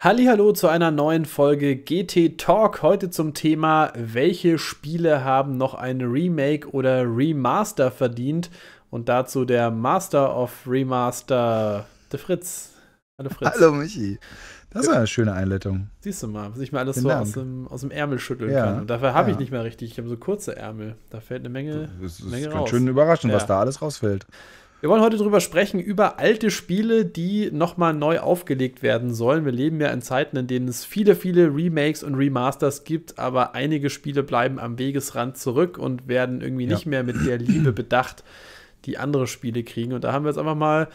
Hallo zu einer neuen Folge GT Talk. Heute zum Thema, welche Spiele haben noch ein Remake oder Remaster verdient? Und dazu der Master of Remaster, der Fritz. Hallo Fritz. Hallo Michi. Das war eine schöne Einleitung. Siehst du mal, was ich mir alles Den so aus dem, aus dem, Ärmel schütteln ja, kann. Und dafür habe ja. ich nicht mehr richtig. Ich habe so kurze Ärmel. Da fällt eine Menge. Das ist Menge ganz raus. schön überraschend, ja. was da alles rausfällt. Wir wollen heute darüber sprechen, über alte Spiele, die nochmal neu aufgelegt werden sollen. Wir leben ja in Zeiten, in denen es viele, viele Remakes und Remasters gibt, aber einige Spiele bleiben am Wegesrand zurück und werden irgendwie ja. nicht mehr mit der Liebe bedacht, die andere Spiele kriegen. Und da haben wir jetzt einfach mal,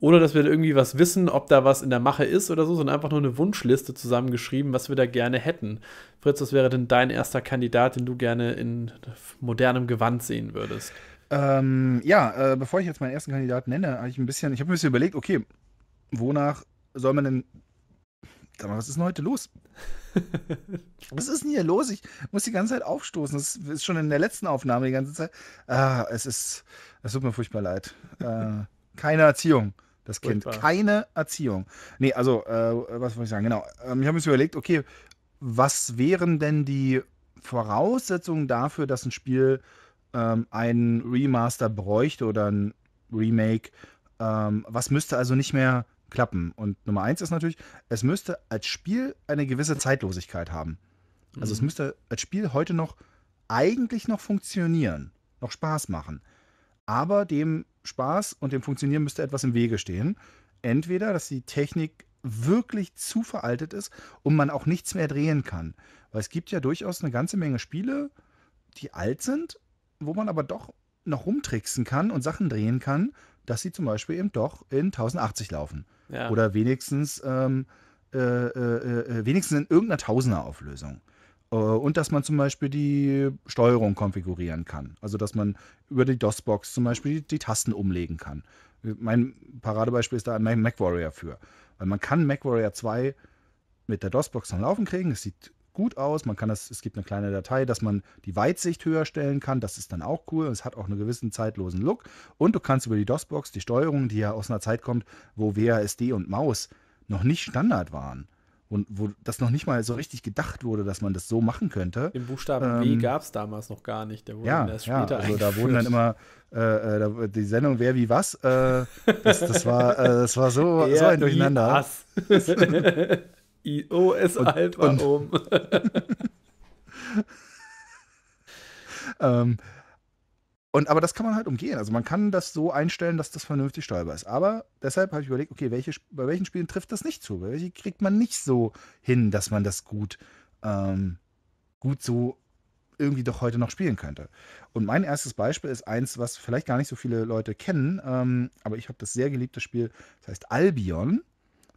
ohne dass wir irgendwie was wissen, ob da was in der Mache ist oder so, sondern einfach nur eine Wunschliste zusammengeschrieben, was wir da gerne hätten. Fritz, was wäre denn dein erster Kandidat, den du gerne in modernem Gewand sehen würdest? Ähm, ja, äh, bevor ich jetzt meinen ersten Kandidaten nenne, habe ich ein bisschen, ich habe ein bisschen überlegt, okay, wonach soll man denn. Sag mal, was ist denn heute los? was ist denn hier los? Ich muss die ganze Zeit aufstoßen. Das ist schon in der letzten Aufnahme die ganze Zeit. Ah, es ist. Es tut mir furchtbar leid. Äh, keine Erziehung, das Kind. Furchtbar. Keine Erziehung. Nee, also, äh, was wollte ich sagen? Genau. Ähm, ich habe mir überlegt, okay, was wären denn die Voraussetzungen dafür, dass ein Spiel ähm, einen Remaster bräuchte oder ein Remake? Ähm, was müsste also nicht mehr klappen? Und Nummer eins ist natürlich, es müsste als Spiel eine gewisse Zeitlosigkeit haben. Also mhm. es müsste als Spiel heute noch eigentlich noch funktionieren, noch Spaß machen. Aber dem Spaß und dem Funktionieren müsste etwas im Wege stehen. Entweder, dass die Technik wirklich zu veraltet ist und man auch nichts mehr drehen kann. Weil es gibt ja durchaus eine ganze Menge Spiele, die alt sind wo man aber doch noch rumtricksen kann und Sachen drehen kann, dass sie zum Beispiel eben doch in 1080 laufen. Ja. Oder wenigstens, ähm, äh, äh, äh, wenigstens in irgendeiner Tausender-Auflösung. Äh, und dass man zum Beispiel die Steuerung konfigurieren kann. Also dass man über die DOS-Box zum Beispiel die, die, Tasten umlegen kann. Mein Paradebeispiel ist da MacWarrior für. Weil man kann MacWarrior 2 mit der DOS-Box noch Laufen kriegen. Es sieht gut aus. Man kann das, es gibt eine kleine Datei, dass man die Weitsicht höher stellen kann. Das ist dann auch cool. Es hat auch einen gewissen zeitlosen Look. Und du kannst über die DOS-Box die Steuerung, die ja aus einer Zeit kommt, wo WASD und Maus noch nicht Standard waren. Und wo das noch nicht mal so richtig gedacht wurde, dass man das so machen könnte. Im Buchstaben ähm, W gab es damals noch gar nicht. Der wurde ja, erst später ja, also da wurden dann immer äh, äh die Sendung Wer wie was. Äh, das, das, war, äh, das war so, so ein Durcheinander. IOS Alpha und, um. ähm, und aber das kann man halt umgehen. Also man kann das so einstellen, dass das vernünftig steuerbar ist. Aber deshalb habe ich überlegt, okay, welche, bei welchen Spielen trifft das nicht zu? Bei welchen kriegt man nicht so hin, dass man das gut, ähm, gut so irgendwie doch heute noch spielen könnte. Und mein erstes Beispiel ist eins, was vielleicht gar nicht so viele Leute kennen, ähm, aber ich habe das sehr geliebte Spiel, das heißt Albion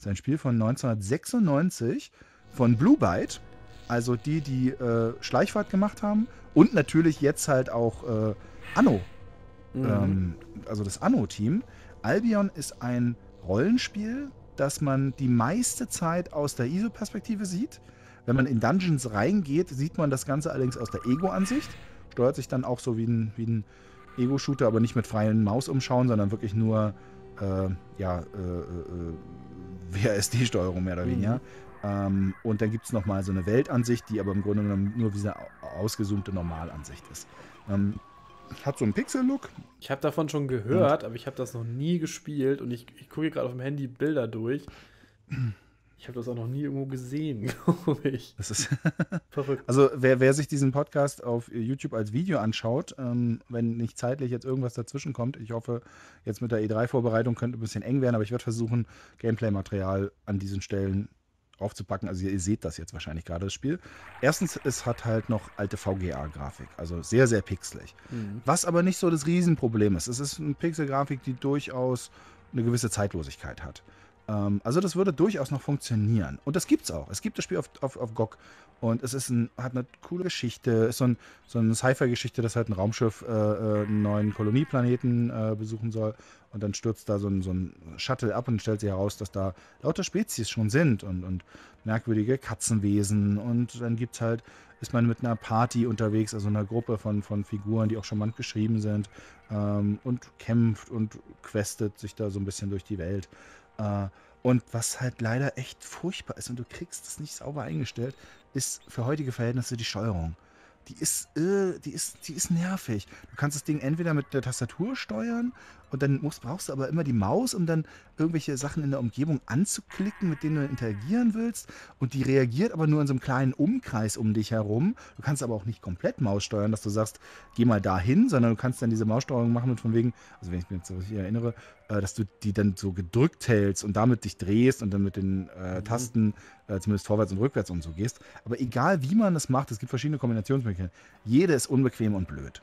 ist ein Spiel von 1996 von Blue Byte. Also die, die äh, Schleichfahrt gemacht haben. Und natürlich jetzt halt auch äh, Anno. Mhm. Ähm, also das Anno-Team. Albion ist ein Rollenspiel, das man die meiste Zeit aus der ISO-Perspektive sieht. Wenn man in Dungeons reingeht, sieht man das Ganze allerdings aus der Ego-Ansicht. Steuert sich dann auch so wie ein, wie ein Ego-Shooter, aber nicht mit freien Maus umschauen, sondern wirklich nur äh, ja, äh, äh, äh WASD-Steuerung mehr oder mhm. weniger. Ähm, und dann gibt es nochmal so eine Weltansicht, die aber im Grunde genommen nur diese eine Normalansicht ist. Ähm, hat so einen Pixel-Look. Ich habe davon schon gehört, und? aber ich habe das noch nie gespielt und ich, ich gucke gerade auf dem Handy Bilder durch. Ich habe das auch noch nie irgendwo gesehen, glaube ich. Das ist verrückt. Also wer, wer, sich diesen Podcast auf YouTube als Video anschaut, ähm, wenn nicht zeitlich jetzt irgendwas dazwischen kommt, ich hoffe, jetzt mit der E3-Vorbereitung könnte ein bisschen eng werden, aber ich werde versuchen, Gameplay-Material an diesen Stellen aufzupacken. Also ihr, ihr seht das jetzt wahrscheinlich gerade, das Spiel. Erstens, es hat halt noch alte VGA-Grafik, also sehr, sehr pixelig. Mhm. Was aber nicht so das Riesenproblem ist. Es ist eine Pixel-Grafik, die durchaus eine gewisse Zeitlosigkeit hat. Ähm, also das würde durchaus noch funktionieren. Und das gibt's auch. Es gibt das Spiel auf, auf, auf GOG. Und es ist ein, hat eine coole Geschichte. Es Ist so, ein, so eine Sci-Fi-Geschichte, dass halt ein Raumschiff äh, äh, einen neuen Kolonieplaneten äh, besuchen soll. Und dann stürzt da so ein, so ein Shuttle ab und stellt sich heraus, dass da lauter Spezies schon sind und, und merkwürdige Katzenwesen. Und dann gibt's halt, ist man mit einer Party unterwegs, also einer Gruppe von, von Figuren, die auch schon manchmal geschrieben sind ähm, und kämpft und questet sich da so ein bisschen durch die Welt. Äh, und was halt leider echt furchtbar ist und du kriegst es nicht sauber eingestellt, ist für heutige Verhältnisse die Steuerung. Die ist, äh, die ist, die ist nervig. Du kannst das Ding entweder mit der Tastatur steuern und dann musst, brauchst du aber immer die Maus, um dann irgendwelche Sachen in der Umgebung anzuklicken, mit denen du interagieren willst. Und die reagiert aber nur in so einem kleinen Umkreis um dich herum. Du kannst aber auch nicht komplett Maus steuern, dass du sagst, geh mal dahin, sondern du kannst dann diese Maussteuerung machen und von wegen, also wenn ich mich jetzt so richtig erinnere, äh, dass du die dann so gedrückt hältst und damit dich drehst und dann mit den äh, mhm. Tasten äh, zumindest vorwärts und rückwärts und so gehst. Aber egal wie man das macht, es gibt verschiedene Kombinationsmöglichkeiten. Jede ist unbequem und blöd.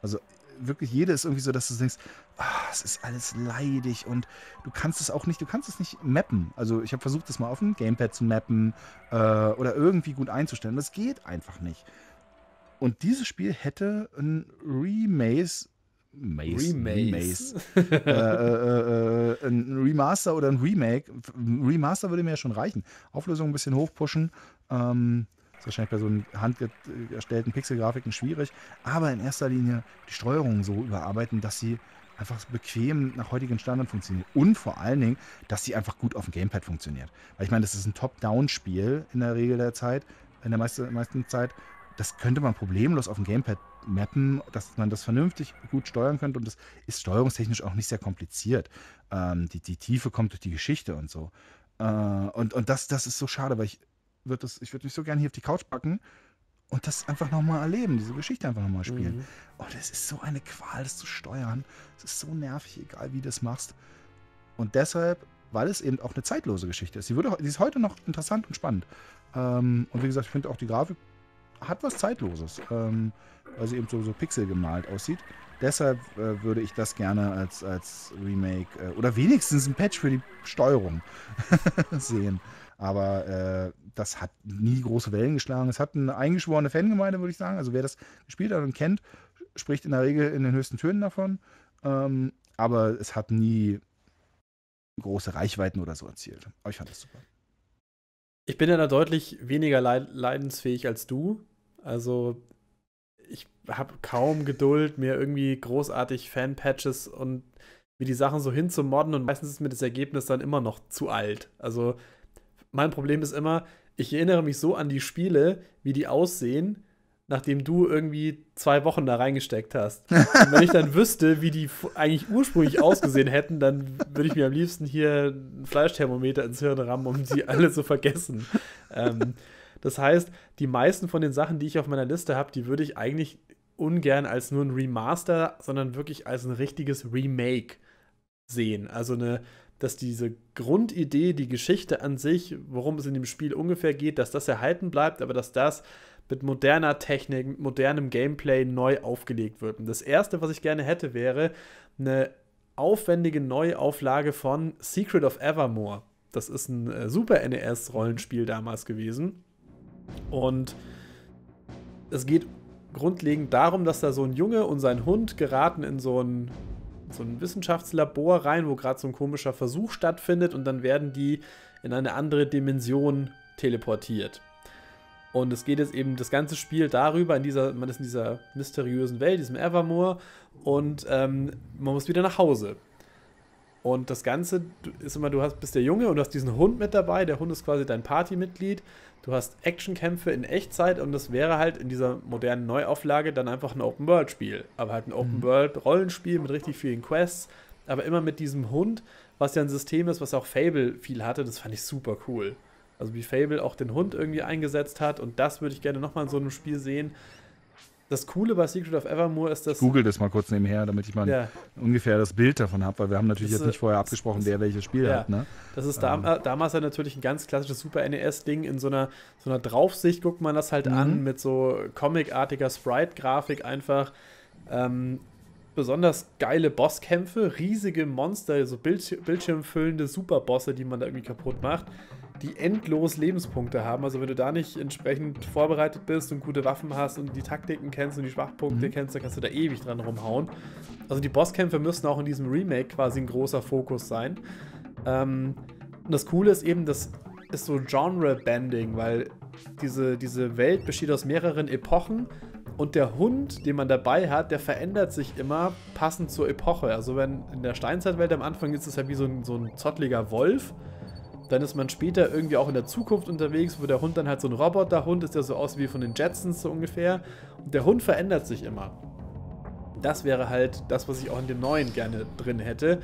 Also wirklich jede ist irgendwie so, dass du denkst, ah, es ist alles leidig und du kannst es auch nicht, du kannst es nicht mappen. Also ich habe versucht, das mal auf dem Gamepad zu mappen äh, oder irgendwie gut einzustellen. Das geht einfach nicht. Und dieses Spiel hätte ein Remaze Maze, Remaze. Maze. Äh, äh, äh, äh, ein Remaster oder ein Remake. Remaster würde mir ja schon reichen. Auflösung ein bisschen hochpushen. Ähm, das ist wahrscheinlich bei so handgestellten Pixelgrafiken schwierig, aber in erster Linie die Steuerung so überarbeiten, dass sie einfach bequem nach heutigen Standards funktioniert. Und vor allen Dingen, dass sie einfach gut auf dem Gamepad funktioniert. Weil ich meine, das ist ein Top-Down-Spiel in der Regel der Zeit, in der meisten, meisten Zeit. Das könnte man problemlos auf dem Gamepad mappen, dass man das vernünftig gut steuern könnte. Und das ist steuerungstechnisch auch nicht sehr kompliziert. Ähm, die, die Tiefe kommt durch die Geschichte und so. Äh, und und das, das ist so schade, weil ich wird das, ich würde mich so gerne hier auf die Couch packen und das einfach nochmal erleben, diese Geschichte einfach nochmal spielen. Mhm. Oh, das ist so eine Qual, das zu steuern. Es ist so nervig, egal wie du das machst. Und deshalb, weil es eben auch eine zeitlose Geschichte ist. Sie, würde, die ist heute noch interessant und spannend. Ähm, und wie gesagt, ich finde auch die Grafik hat was Zeitloses, ähm, weil sie eben so, so Pixel gemalt aussieht. Deshalb äh, würde ich das gerne als, als Remake äh, oder wenigstens ein Patch für die Steuerung sehen. Aber äh, das hat nie große Wellen geschlagen. Es hat eine eingeschworene Fangemeinde, würde ich sagen. Also wer das gespielt hat und kennt, spricht in der Regel in den höchsten Tönen davon. Ähm, aber es hat nie große Reichweiten oder so erzielt. Aber ich fand das super. Ich bin ja da deutlich weniger leidensfähig als du. Also ich habe kaum Geduld, mir irgendwie großartig Fanpatches und mir die Sachen so hinzumodden und meistens ist mir das Ergebnis dann immer noch zu alt. Also mein Problem ist immer, ich erinnere mich so an die Spiele, wie die aussehen, nachdem du irgendwie zwei Wochen da reingesteckt hast. Und wenn ich dann wüsste, wie die eigentlich ursprünglich ausgesehen hätten, dann würde ich mir am liebsten hier ein Fleischthermometer ins Hirn rammen, um sie alle zu vergessen. Ähm, das heißt, die meisten von den Sachen, die ich auf meiner Liste habe, die würde ich eigentlich ungern als nur ein Remaster, sondern wirklich als ein richtiges Remake sehen. Also eine dass diese Grundidee, die Geschichte an sich, worum es in dem Spiel ungefähr geht, dass das erhalten bleibt, aber dass das mit moderner Technik, mit modernem Gameplay neu aufgelegt wird. Und das Erste, was ich gerne hätte, wäre eine aufwendige Neuauflage von Secret of Evermore. Das ist ein äh, Super NES-Rollenspiel damals gewesen. Und es geht grundlegend darum, dass da so ein Junge und sein Hund geraten in so ein so ein Wissenschaftslabor rein, wo gerade so ein komischer Versuch stattfindet und dann werden die in eine andere Dimension teleportiert. Und es geht jetzt eben das ganze Spiel darüber, in dieser, man ist in dieser mysteriösen Welt, diesem Evermore, und ähm, man muss wieder nach Hause. Und das Ganze ist immer, du hast, bist der Junge und du hast diesen Hund mit dabei. Der Hund ist quasi dein Partymitglied. Du hast Actionkämpfe in Echtzeit und das wäre halt in dieser modernen Neuauflage dann einfach ein Open-World-Spiel. Aber halt ein mhm. Open-World-Rollenspiel mit richtig vielen Quests, aber immer mit diesem Hund, was ja ein System ist, was auch Fable viel hatte. Das fand ich super cool. Also wie Fable auch den Hund irgendwie eingesetzt hat und das würde ich gerne nochmal in so einem Spiel sehen. Das Coole bei Secret of Evermore ist, dass. Ich google das mal kurz nebenher, damit ich mal ja. ungefähr das Bild davon habe, weil wir haben natürlich das jetzt nicht vorher abgesprochen, das, wer welches Spiel ja. hat. Ne? Das ist ähm. damals ja natürlich ein ganz klassisches Super NES-Ding. In so einer, so einer Draufsicht guckt man das halt mhm. an, mit so comicartiger Sprite-Grafik einfach. Ähm, besonders geile Bosskämpfe, riesige Monster, so Bildsch bildschirmfüllende Superbosse, die man da irgendwie kaputt macht die endlos Lebenspunkte haben. Also wenn du da nicht entsprechend vorbereitet bist und gute Waffen hast und die Taktiken kennst und die Schwachpunkte mhm. kennst, dann kannst du da ewig dran rumhauen. Also die Bosskämpfe müssen auch in diesem Remake quasi ein großer Fokus sein. Ähm, und das Coole ist eben, das ist so genre bending weil diese, diese Welt besteht aus mehreren Epochen und der Hund, den man dabei hat, der verändert sich immer passend zur Epoche. Also wenn in der Steinzeitwelt am Anfang ist es ja halt wie so ein, so ein zottliger Wolf, dann ist man später irgendwie auch in der Zukunft unterwegs, wo der Hund dann halt so ein Roboterhund ist, der so aus wie von den Jetsons so ungefähr. Und der Hund verändert sich immer. Das wäre halt das, was ich auch in dem neuen gerne drin hätte.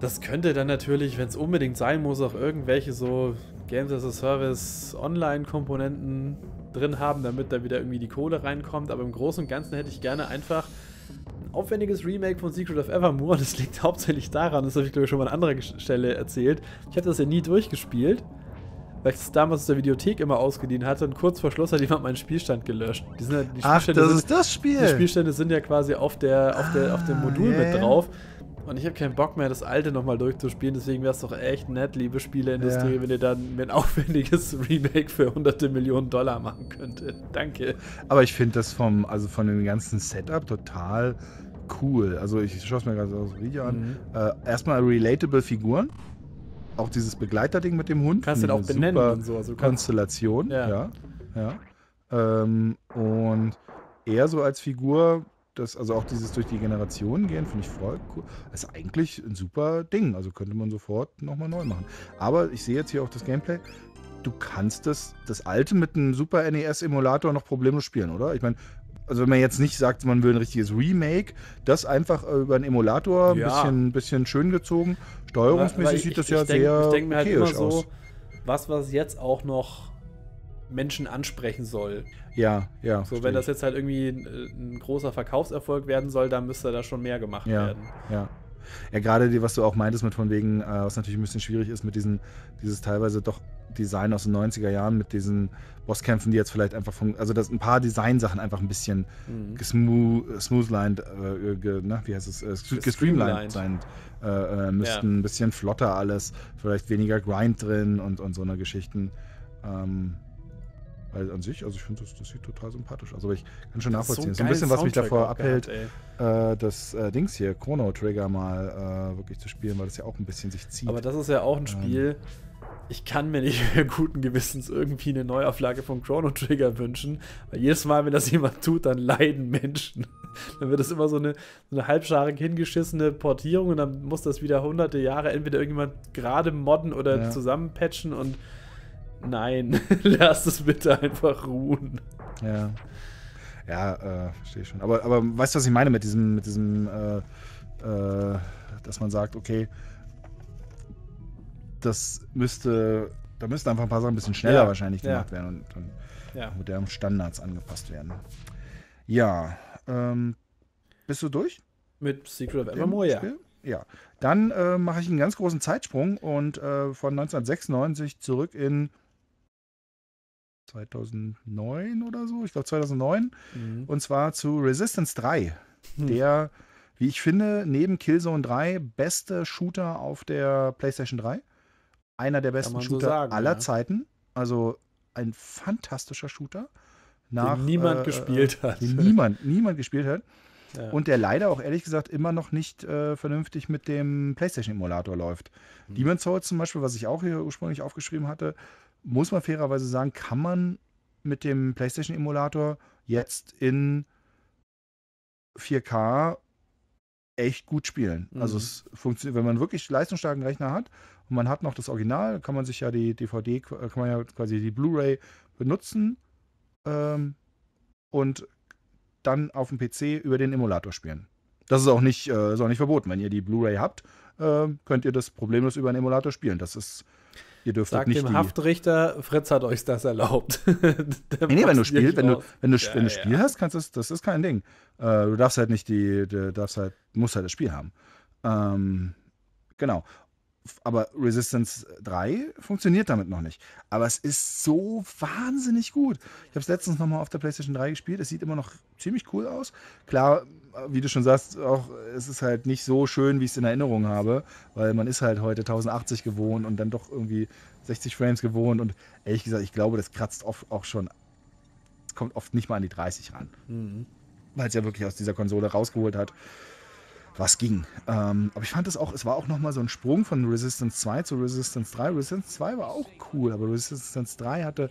Das könnte dann natürlich, wenn es unbedingt sein muss, auch irgendwelche so Games as a Service Online-Komponenten drin haben, damit da wieder irgendwie die Kohle reinkommt. Aber im Großen und Ganzen hätte ich gerne einfach ein aufwendiges Remake von Secret of Evermore, das liegt hauptsächlich daran, das habe ich glaube ich schon mal an anderer Stelle erzählt. Ich habe das ja nie durchgespielt, weil ich das damals aus der Videothek immer ausgeliehen hatte und kurz vor Schluss hat jemand meinen Spielstand gelöscht. Die sind ja, die Ach, das sind, ist das Spiel! Die Spielstände sind ja quasi auf, der, auf, der, auf dem Modul ah, yeah. mit drauf. Und ich habe keinen Bock mehr, das alte nochmal durchzuspielen. Deswegen wäre es doch echt nett, liebe Spieleindustrie, ja. wenn ihr dann ein aufwendiges Remake für hunderte Millionen Dollar machen könntet. Danke. Aber ich finde das vom, also von dem ganzen Setup total cool. Also ich schaue es mir gerade aus dem Video an. Mhm. Äh, erstmal relatable Figuren. Auch dieses Begleiterding mit dem Hund. Kannst du halt auch benennen und so. Also Konstellation, ja. ja, ja. Ähm, und er so als Figur das, also auch dieses durch die Generationen gehen, finde ich voll cool. Das ist eigentlich ein super Ding. Also könnte man sofort nochmal neu machen. Aber ich sehe jetzt hier auch das Gameplay. Du kannst das, das alte mit einem Super NES-Emulator noch problemlos spielen, oder? Ich meine, also wenn man jetzt nicht sagt, man will ein richtiges Remake, das einfach äh, über einen Emulator ein ja. bisschen, bisschen schön gezogen. Steuerungsmäßig ich, sieht das ich, ja ich denk, sehr ich denk mir halt immer aus. so, was was jetzt auch noch Menschen ansprechen soll. Ja, ja. So, wenn das jetzt halt irgendwie äh, ein großer Verkaufserfolg werden soll, dann müsste da schon mehr gemacht ja, werden. Ja. Ja, gerade die, was du auch meintest, mit von wegen, äh, was natürlich ein bisschen schwierig ist, mit diesen, dieses teilweise doch Design aus den 90er Jahren, mit diesen Bosskämpfen, die jetzt vielleicht einfach von, also dass ein paar Designsachen einfach ein bisschen mhm. smooth, äh, smoothlined, äh, ge, na, ne, wie heißt es, äh, gestreamlined sein äh, äh müssten, ja. ein bisschen flotter alles, vielleicht weniger Grind drin und, und so eine Geschichten. Ähm, weil an sich, also ich finde, das, das, sieht total sympathisch aus. Also Aber ich kann schon nachvollziehen. So, so ein bisschen, was Soundtrack mich davor abhält, gehabt, äh, das äh, Dings hier, Chrono Trigger mal äh, wirklich zu spielen, weil das ja auch ein bisschen sich zieht. Aber das ist ja auch ein ähm. Spiel, ähm. ich kann mir nicht guten Gewissens irgendwie eine Neuauflage von Chrono Trigger wünschen, weil jedes Mal, wenn das jemand tut, dann leiden Menschen. Dann wird das immer so eine, so eine halbscharig hingeschissene Portierung und dann muss das wieder hunderte Jahre entweder irgendjemand gerade modden oder ja. zusammenpatchen und Nein, lass es bitte einfach ruhen. Ja. Ja, äh, verstehe schon. Aber, aber weißt du, was ich meine mit diesem, mit diesem, äh, äh, dass man sagt, okay, das müsste, da müssten einfach ein paar Sachen ein bisschen schneller ja. wahrscheinlich gemacht ja. werden und, und ja. modernen Standards angepasst werden. Ja, ähm, bist du durch? Mit Secret of Evermore, ja. Ja, dann äh, mache ich einen ganz großen Zeitsprung und äh, von 1996 zurück in 2009 oder so, ich glaube 2009, mhm. und zwar zu Resistance 3, mhm. der, wie ich finde, neben Killzone 3 beste Shooter auf der PlayStation 3. Einer der besten Shooter so sagen, aller ja. Zeiten. Also ein fantastischer Shooter. Nach, den niemand äh, gespielt äh, hat. Den niemand, niemand gespielt hat. Ja. Und der leider auch ehrlich gesagt immer noch nicht äh, vernünftig mit dem PlayStation-Emulator läuft. Mhm. Demon's Souls zum Beispiel, was ich auch hier ursprünglich aufgeschrieben hatte, muss man fairerweise sagen, kann man mit dem PlayStation-Emulator jetzt in 4K echt gut spielen. Mhm. Also es funktioniert, wenn man wirklich leistungsstarken Rechner hat und man hat noch das Original, kann man sich ja die DVD, kann man ja quasi die Blu-ray benutzen ähm, und dann auf dem PC über den Emulator spielen. Das ist auch nicht, äh, ist auch nicht verboten. Wenn ihr die Blu-ray habt, äh, könnt ihr das problemlos über einen Emulator spielen. Das ist Ihr dürft Sagt nicht dem Haftrichter, Fritz hat euch das erlaubt. nee, nee, wenn du spielst, wenn du, wenn du, ja, wenn du Spiel hast, kannst das, das ist kein Ding. Äh, du darfst halt nicht die, du darfst halt, musst halt das Spiel haben. Ähm, genau. Aber Resistance 3 funktioniert damit noch nicht. Aber es ist so wahnsinnig gut. Ich habe es letztens nochmal auf der PlayStation 3 gespielt. Es sieht immer noch ziemlich cool aus. Klar, wie du schon sagst, auch es ist halt nicht so schön, wie ich es in Erinnerung habe, weil man ist halt heute 1080 gewohnt und dann doch irgendwie 60 Frames gewohnt und ehrlich gesagt, ich glaube, das kratzt oft auch schon, kommt oft nicht mal an die 30 ran, mhm. weil es ja wirklich aus dieser Konsole rausgeholt hat, was ging. Ähm, aber ich fand es auch, es war auch nochmal so ein Sprung von Resistance 2 zu Resistance 3. Resistance 2 war auch cool, aber Resistance 3 hatte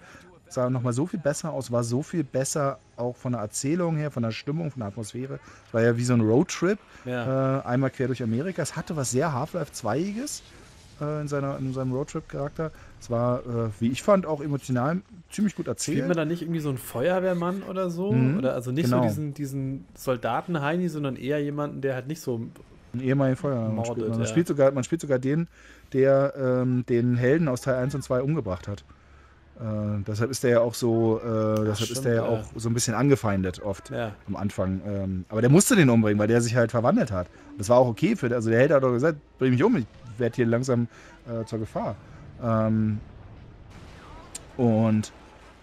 sah nochmal so viel besser aus, war so viel besser auch von der Erzählung her, von der Stimmung, von der Atmosphäre. war ja wie so ein Roadtrip, ja. äh, einmal quer durch Amerika. Es hatte was sehr Half-Life 2 äh, in, in seinem Roadtrip-Charakter. Es war, äh, wie ich fand, auch emotional ziemlich gut erzählt. Spielt man da nicht irgendwie so einen Feuerwehrmann oder so? Mhm, oder also nicht genau. so diesen, diesen Soldaten-Heini, sondern eher jemanden, der halt nicht so ein ehemaliger Feuerwehrmann Mordet, spielt man. Man, ja. spielt sogar, man spielt sogar den, der ähm, den Helden aus Teil 1 und 2 umgebracht hat. Äh, deshalb ist der ja auch so, äh, deshalb stimmt, ist der ja, auch so ein bisschen angefeindet oft ja. am Anfang. Ähm, aber der musste den umbringen, weil der sich halt verwandelt hat. das war auch okay für, also der Held hat doch gesagt, bring mich um, ich werde hier langsam äh, zur Gefahr. Ähm, und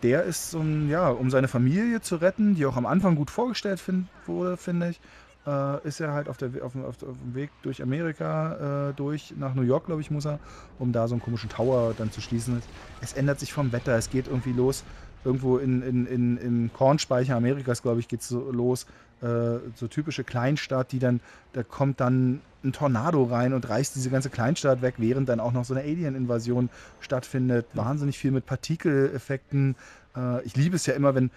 der ist so ein, ja, um seine Familie zu retten, die auch am Anfang gut vorgestellt find, wurde, finde ich, äh, ist er halt auf, der, auf, dem, auf, dem, Weg durch Amerika, äh, durch nach New York, glaube ich, muss er, um da so einen komischen Tower dann zu schließen. Es ändert sich vom Wetter, es geht irgendwie los. Irgendwo in, in, in, im Kornspeicher Amerikas, glaube ich, geht es so los. Äh, so typische Kleinstadt, die dann, da kommt dann ein Tornado rein und reißt diese ganze Kleinstadt weg, während dann auch noch so eine Alien-Invasion stattfindet. Wahnsinnig viel mit Partikeleffekten. Äh, ich liebe es ja immer, wenn,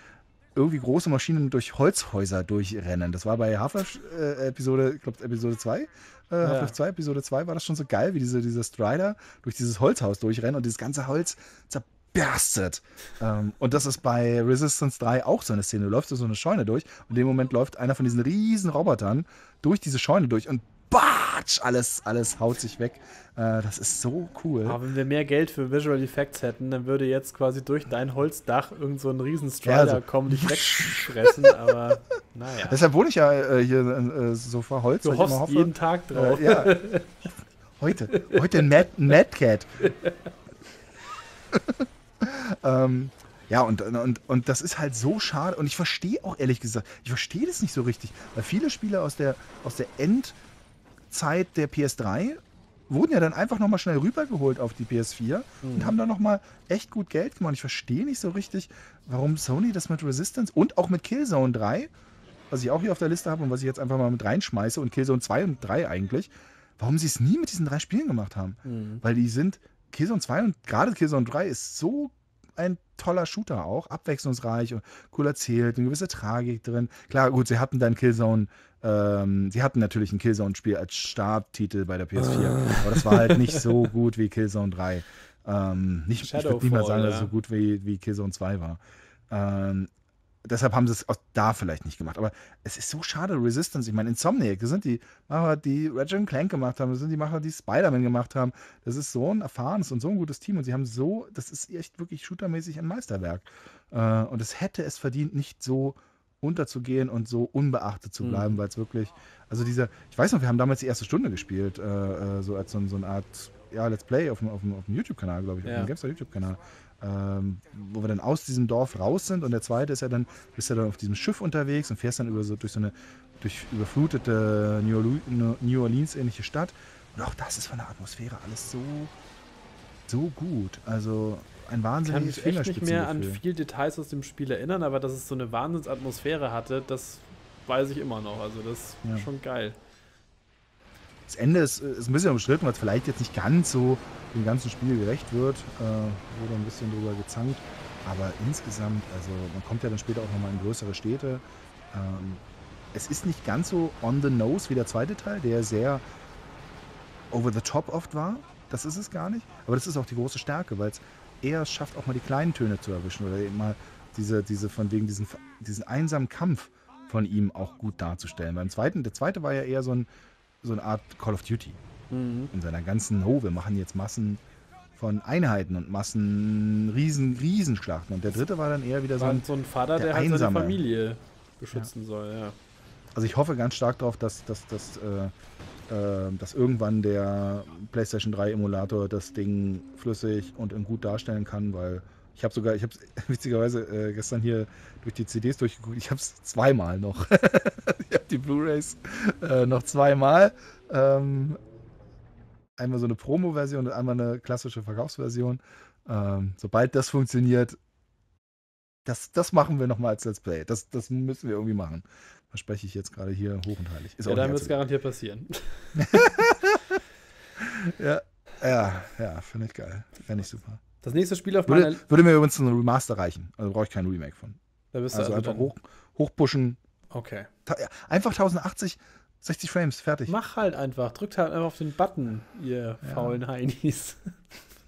irgendwie große Maschinen durch Holzhäuser durchrennen. Das war bei Hafer-Episode, äh, ich glaube Episode 2, äh, ja. Hafer 2, Episode 2 war das schon so geil, wie diese, diese Strider durch dieses Holzhaus durchrennen und dieses ganze Holz zerberstet. Ähm, und das ist bei Resistance 3 auch so eine Szene. Du läufst so eine Scheune durch und in dem Moment läuft einer von diesen riesen Robotern durch diese Scheune durch und batsch, alles, alles haut sich weg. Äh, das ist so cool. Aber wenn wir mehr Geld für Visual Effects hätten, dann würde jetzt quasi durch dein Holzdach irgend so ein riesen Strider ja, so. kommen, dich wegfressen, aber naja. Deshalb wohne ich ja äh, hier äh, so vor Holz. Du hoffst hoffe, jeden Tag äh, drauf. ja. Heute, heute ein Mad, Mad Cat. ähm, ja, und, und, und das ist halt so schade. Und ich verstehe auch ehrlich gesagt, ich verstehe das nicht so richtig. Weil viele Spiele aus der, aus der End- Zeit der PS3 wurden ja dann einfach nochmal schnell rübergeholt auf die PS4 mhm. und haben da nochmal echt gut Geld gemacht. Ich verstehe nicht so richtig, warum Sony das mit Resistance und auch mit Killzone 3, was ich auch hier auf der Liste habe und was ich jetzt einfach mal mit reinschmeiße und Killzone 2 und 3 eigentlich, warum sie es nie mit diesen drei Spielen gemacht haben. Mhm. Weil die sind, Killzone 2 und gerade Killzone 3 ist so ein toller Shooter auch, abwechslungsreich und cool erzählt, eine gewisse Tragik drin. Klar, gut, sie hatten dann Killzone, ähm, sie hatten natürlich ein Killzone-Spiel als Starttitel bei der PS4, ah. aber das war halt nicht so gut wie Killzone 3. Ähm, nicht, ich würde niemals sagen, dass es so gut wie, wie Killzone 2 war. Ähm, deshalb haben sie es auch da vielleicht nicht gemacht. Aber es ist so schade, Resistance. Ich meine, Insomniac, das sind die Macher, die Ratchet Clank gemacht haben, das sind die Macher, die Spider-Man gemacht haben. Das ist so ein erfahrenes und so ein gutes Team und sie haben so, das ist echt wirklich shootermäßig ein Meisterwerk. Äh, und es hätte es verdient, nicht so unterzugehen und so unbeachtet zu mhm. bleiben, mhm. weil es wirklich, also dieser, ich weiß noch, wir haben damals die erste Stunde gespielt, äh, äh, so als so, so eine Art ja, Let's Play auf dem, auf dem, auf dem YouTube-Kanal, glaube ich, ja. auf dem GameStar YouTube-Kanal ähm, wo wir dann aus diesem Dorf raus sind und der zweite ist ja dann, bist ja dann auf diesem Schiff unterwegs und fährst dann über so, durch so eine durch überflutete New Orleans-ähnliche Stadt. Und auch das ist von der Atmosphäre alles so, so gut. Also ein wahnsinniges Ich kann mich nicht mehr an viel Details aus dem Spiel erinnern, aber dass es so eine Wahnsinnsatmosphäre hatte, das weiß ich immer noch. Also das ist ja. schon geil das Ende ist, äh, ist ein bisschen umstritten, weil es vielleicht jetzt nicht ganz so dem ganzen Spiel gerecht wird. Äh, wurde ein bisschen drüber gezankt. Aber insgesamt, also man kommt ja dann später auch nochmal in größere Städte. Ähm, es ist nicht ganz so on the nose wie der zweite Teil, der sehr over the top oft war. Das ist es gar nicht. Aber das ist auch die große Stärke, weil es eher schafft, auch mal die kleinen Töne zu erwischen oder eben mal diese, diese von wegen diesen, diesen einsamen Kampf von ihm auch gut darzustellen. Beim zweiten, der zweite war ja eher so ein, so eine Art Call of Duty. Mhm. In seiner ganzen, oh, wir machen jetzt Massen von Einheiten und Massen, riesen, Riesenschlachten. Und der dritte war dann eher wieder so ein, so ein Vater, der, der halt seine Familie beschützen ja. soll, ja. Also ich hoffe ganz stark darauf, dass, dass, dass, äh, äh, dass irgendwann der PlayStation 3 Emulator das Ding flüssig und gut darstellen kann, weil ich habe sogar, ich habe es witzigerweise äh, gestern hier durch die CDs durchgeguckt. Ich habe es zweimal noch. ich habe die Blu-rays äh, noch zweimal. Ähm, einmal so eine Promo-Version und einmal eine klassische Verkaufsversion. Ähm, sobald das funktioniert, das, das machen wir nochmal als Let's Play. Das, das müssen wir irgendwie machen. Da spreche ich jetzt gerade hier hoch und heilig. Ist ja, dann wird es garantiert passieren. ja, ja, ja, finde ich geil. Fände ich super. Das nächste Spiel auf würde, meiner Würde mir übrigens ein Remaster reichen. Also brauche ich kein Remake von. Da bist du also, also einfach hoch, hochpushen. Okay. Ta einfach 1080, 60 Frames, fertig. Mach halt einfach. Drückt halt einfach auf den Button, ihr ja. faulen Heinis.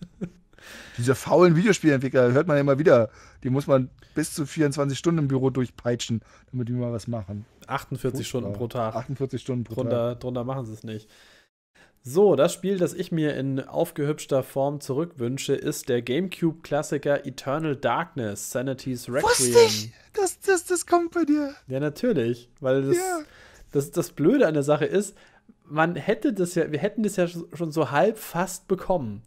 Diese faulen Videospielentwickler hört man ja immer wieder. Die muss man bis zu 24 Stunden im Büro durchpeitschen, damit die mal was machen. 48 Fußball. Stunden pro Tag. 48 Stunden pro drunter, Tag. Drunter machen sie es nicht. So, das Spiel, das ich mir in aufgehübschter Form zurückwünsche, ist der GameCube-Klassiker Eternal Darkness, Sanity's Requiem. ich, das, das, das kommt bei dir. Ja, natürlich, weil das, ja. das, das Blöde an der Sache ist, man hätte das ja, wir hätten das ja schon so halb fast bekommen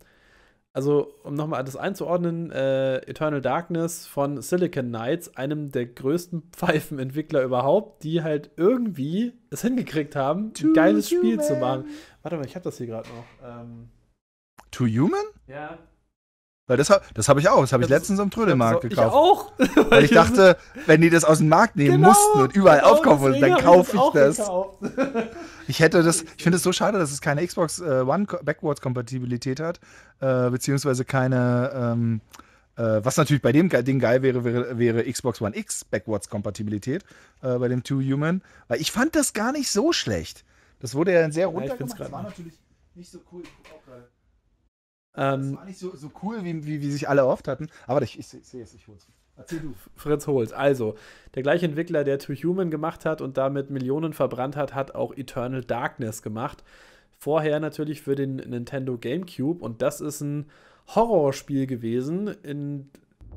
also um nochmal alles einzuordnen, äh, Eternal Darkness von Silicon Knights, einem der größten Pfeifenentwickler überhaupt, die halt irgendwie es hingekriegt haben, to ein geiles human. Spiel zu machen. Warte mal, ich hab das hier gerade noch. Ähm, to Human? Ja. Weil das, das habe ich auch. Das habe ich das letztens am Trödelmarkt gekauft. Ich auch. Weil ich dachte, wenn die das aus dem Markt nehmen genau, mussten und überall genau, aufkaufen wollten, dann kaufe ich das. Ich hätte das, ich finde es so schade, dass es keine Xbox äh, One Backwards-Kompatibilität hat, äh, beziehungsweise keine, ähm, äh, was natürlich bei dem Ding geil wäre, wäre, wäre Xbox One X Backwards-Kompatibilität äh, bei dem Two Human. Weil ich fand das gar nicht so schlecht. Das wurde ja sehr runtergemacht. Ja, das war natürlich nicht so cool. Ich guck auch gerade. Ähm, das war nicht so, so cool, wie, wie, wie, sich alle oft hatten. Aber ich, ich, ich sehe es, ich hol's. Erzähl du. Fritz Holz. Also, der gleiche Entwickler, der To Human gemacht hat und damit Millionen verbrannt hat, hat auch Eternal Darkness gemacht. Vorher natürlich für den Nintendo GameCube. Und das ist ein Horrorspiel gewesen, in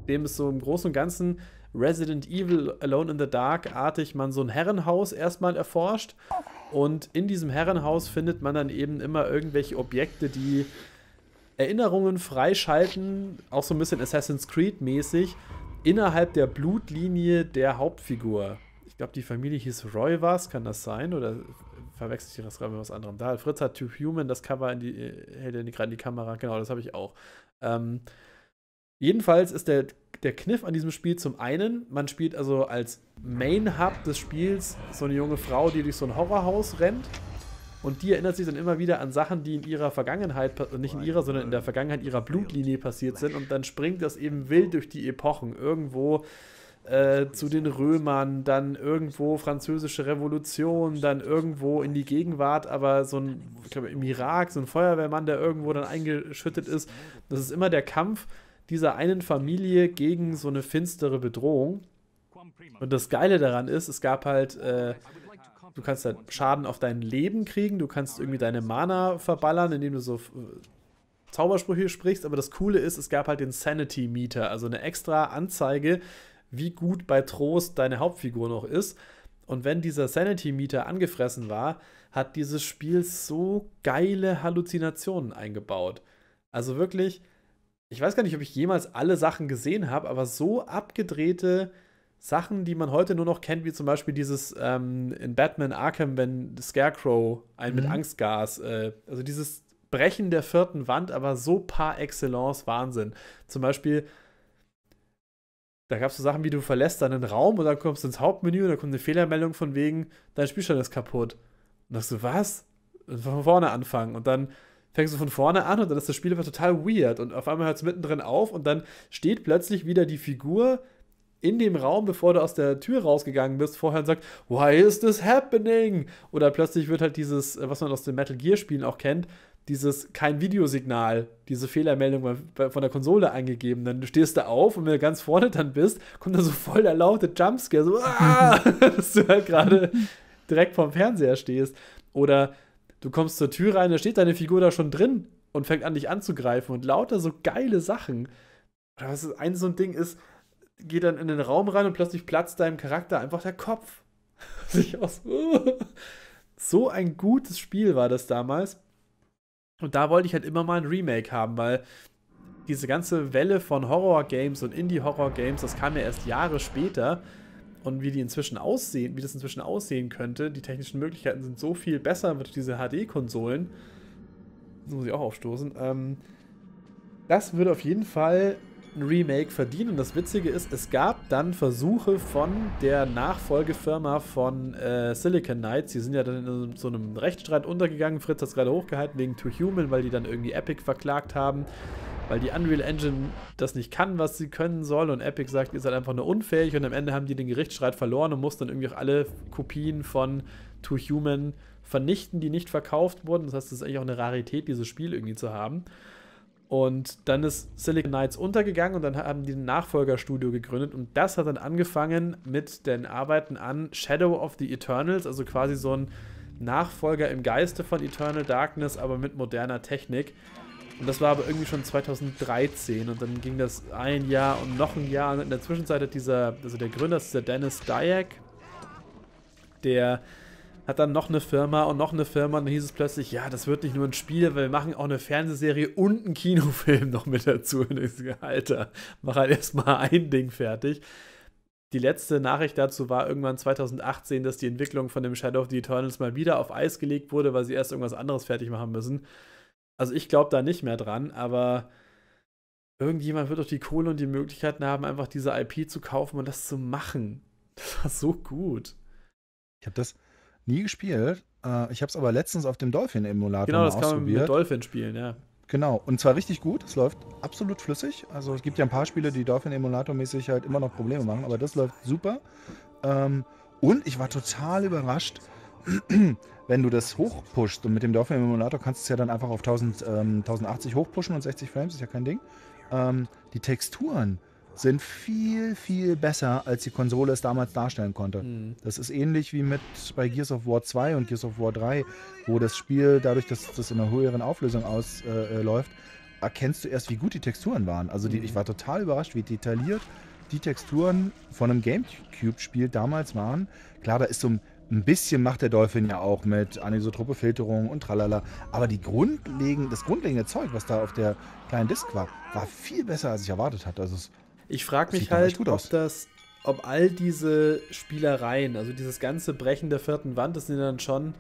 dem es so im Großen und Ganzen Resident Evil Alone in the Dark artig man so ein Herrenhaus erstmal erforscht. Und in diesem Herrenhaus findet man dann eben immer irgendwelche Objekte, die Erinnerungen freischalten, auch so ein bisschen Assassin's Creed-mäßig, innerhalb der Blutlinie der Hauptfigur. Ich glaube, die Familie hieß Roy was, kann das sein? Oder verwechsel ich das gerade mit was anderem? Da, Fritz hat To Human das Cover in die, äh, hält er gerade in die Kamera, genau, das habe ich auch. Ähm, jedenfalls ist der, der Kniff an diesem Spiel zum einen, man spielt also als Main-Hub des Spiels so eine junge Frau, die durch so ein Horrorhaus rennt und die erinnert sich dann immer wieder an Sachen, die in ihrer Vergangenheit, äh, nicht in ihrer, sondern in der Vergangenheit ihrer Blutlinie passiert sind. Und dann springt das eben wild durch die Epochen. Irgendwo äh, zu den Römern, dann irgendwo französische Revolution, dann irgendwo in die Gegenwart, aber so ein, ich glaube, im Irak, so ein Feuerwehrmann, der irgendwo dann eingeschüttet ist. Das ist immer der Kampf dieser einen Familie gegen so eine finstere Bedrohung. Und das Geile daran ist, es gab halt äh, du kannst halt Schaden auf dein Leben kriegen, du kannst irgendwie deine Mana verballern, indem du so äh, Zaubersprüche sprichst, aber das Coole ist, es gab halt den Sanity Meter, also eine extra Anzeige, wie gut bei Trost deine Hauptfigur noch ist. Und wenn dieser Sanity Meter angefressen war, hat dieses Spiel so geile Halluzinationen eingebaut. Also wirklich, ich weiß gar nicht, ob ich jemals alle Sachen gesehen habe, aber so abgedrehte Sachen, die man heute nur noch kennt, wie zum Beispiel dieses ähm, in Batman Arkham, wenn Scarecrow einen mhm. mit Angstgas, äh, also dieses Brechen der vierten Wand, aber so par excellence Wahnsinn. Zum Beispiel, da gab es so Sachen wie, du verlässt deinen Raum und dann kommst du ins Hauptmenü und da kommt eine Fehlermeldung von wegen, dein Spielstand ist kaputt. Und dann du, was? Und von vorne anfangen und dann fängst du von vorne an und dann ist das Spiel einfach total weird und auf einmal hört es mittendrin auf und dann steht plötzlich wieder die Figur in dem Raum, bevor du aus der Tür rausgegangen bist, vorher und sagt, why is this happening? Oder plötzlich wird halt dieses, äh, was man aus den Metal Gear Spielen auch kennt, dieses kein Videosignal, diese Fehlermeldung von der Konsole eingegeben. Dann stehst du auf und wenn du ganz vorne dann bist, kommt da so voll der laute Jumpscare, so, ah! dass du halt gerade direkt vorm Fernseher stehst. Oder du kommst zur Tür rein, da steht deine Figur da schon drin und fängt an, dich anzugreifen und lauter so geile Sachen. Oder was ist, ein so ein Ding ist, geh dann in den Raum rein und plötzlich platzt deinem Charakter einfach der Kopf. Sich aus. so ein gutes Spiel war das damals. Und da wollte ich halt immer mal ein Remake haben, weil diese ganze Welle von Horror-Games und Indie-Horror-Games, das kam ja erst Jahre später. Und wie die inzwischen aussehen, wie das inzwischen aussehen könnte, die technischen Möglichkeiten sind so viel besser mit diesen HD-Konsolen. Das muss ich auch aufstoßen. Ähm, das würde auf jeden Fall ein Remake verdient. Und das Witzige ist, es gab dann Versuche von der Nachfolgefirma von äh, Silicon Knights. Die sind ja dann in so einem Rechtsstreit untergegangen. Fritz hat es gerade hochgehalten wegen To Human, weil die dann irgendwie Epic verklagt haben, weil die Unreal Engine das nicht kann, was sie können soll. Und Epic sagt, ihr seid einfach nur unfähig. Und am Ende haben die den Gerichtsstreit verloren und mussten dann irgendwie auch alle Kopien von To Human vernichten, die nicht verkauft wurden. Das heißt, es ist eigentlich auch eine Rarität, dieses Spiel irgendwie zu haben. Und dann ist Silicon Knights untergegangen und dann haben die ein Nachfolgerstudio gegründet und das hat dann angefangen mit den Arbeiten an Shadow of the Eternals, also quasi so ein Nachfolger im Geiste von Eternal Darkness, aber mit moderner Technik. Und das war aber irgendwie schon 2013 und dann ging das ein Jahr und noch ein Jahr. Und in der Zwischenzeit hat dieser, also der Gründer ist dieser Dennis Dyack, der hat dann noch eine Firma und noch eine Firma und dann hieß es plötzlich, ja, das wird nicht nur ein Spiel, weil wir machen auch eine Fernsehserie und einen Kinofilm noch mit dazu. Und ich sage, Alter, mach halt erstmal ein Ding fertig. Die letzte Nachricht dazu war irgendwann 2018, dass die Entwicklung von dem Shadow of the Eternals mal wieder auf Eis gelegt wurde, weil sie erst irgendwas anderes fertig machen müssen. Also ich glaube da nicht mehr dran, aber irgendjemand wird doch die Kohle und die Möglichkeiten haben, einfach diese IP zu kaufen und das zu machen. Das war so gut. Ich habe das, nie gespielt. Äh, ich habe es aber letztens auf dem Dolphin-Emulator genau, ausprobiert. Genau, das kann man mit Dolphin spielen, ja. Genau, und zwar richtig gut. Es läuft absolut flüssig. Also es gibt ja ein paar Spiele, die Dolphin-Emulator-mäßig halt immer noch Probleme machen, aber das läuft super. Ähm, und ich war total überrascht, wenn du das hochpusht. Und mit dem Dolphin-Emulator kannst du es ja dann einfach auf 1000, ähm, 1080 hochpushen und 60 Frames, ist ja kein Ding. Ähm, die Texturen sind viel, viel besser, als die Konsole es damals darstellen konnte. Mhm. Das ist ähnlich wie mit bei Gears of War 2 und Gears of War 3, wo das Spiel dadurch, dass das in einer höheren Auflösung ausläuft, äh, äh erkennst du erst, wie gut die Texturen waren. Also die, mhm. ich war total überrascht, wie detailliert die Texturen von einem GameCube-Spiel damals waren. Klar, da ist so ein ein bisschen macht der Dolphin ja auch mit anisotrope Filterung und tralala. Aber die grundlegende, das grundlegende Zeug, was da auf der kleinen Disk war, war viel besser, als ich erwartet hatte. Also es ich frage mich halt, ob das, ob all diese Spielereien, also dieses ganze Brechen der vierten Wand, das sind dann schon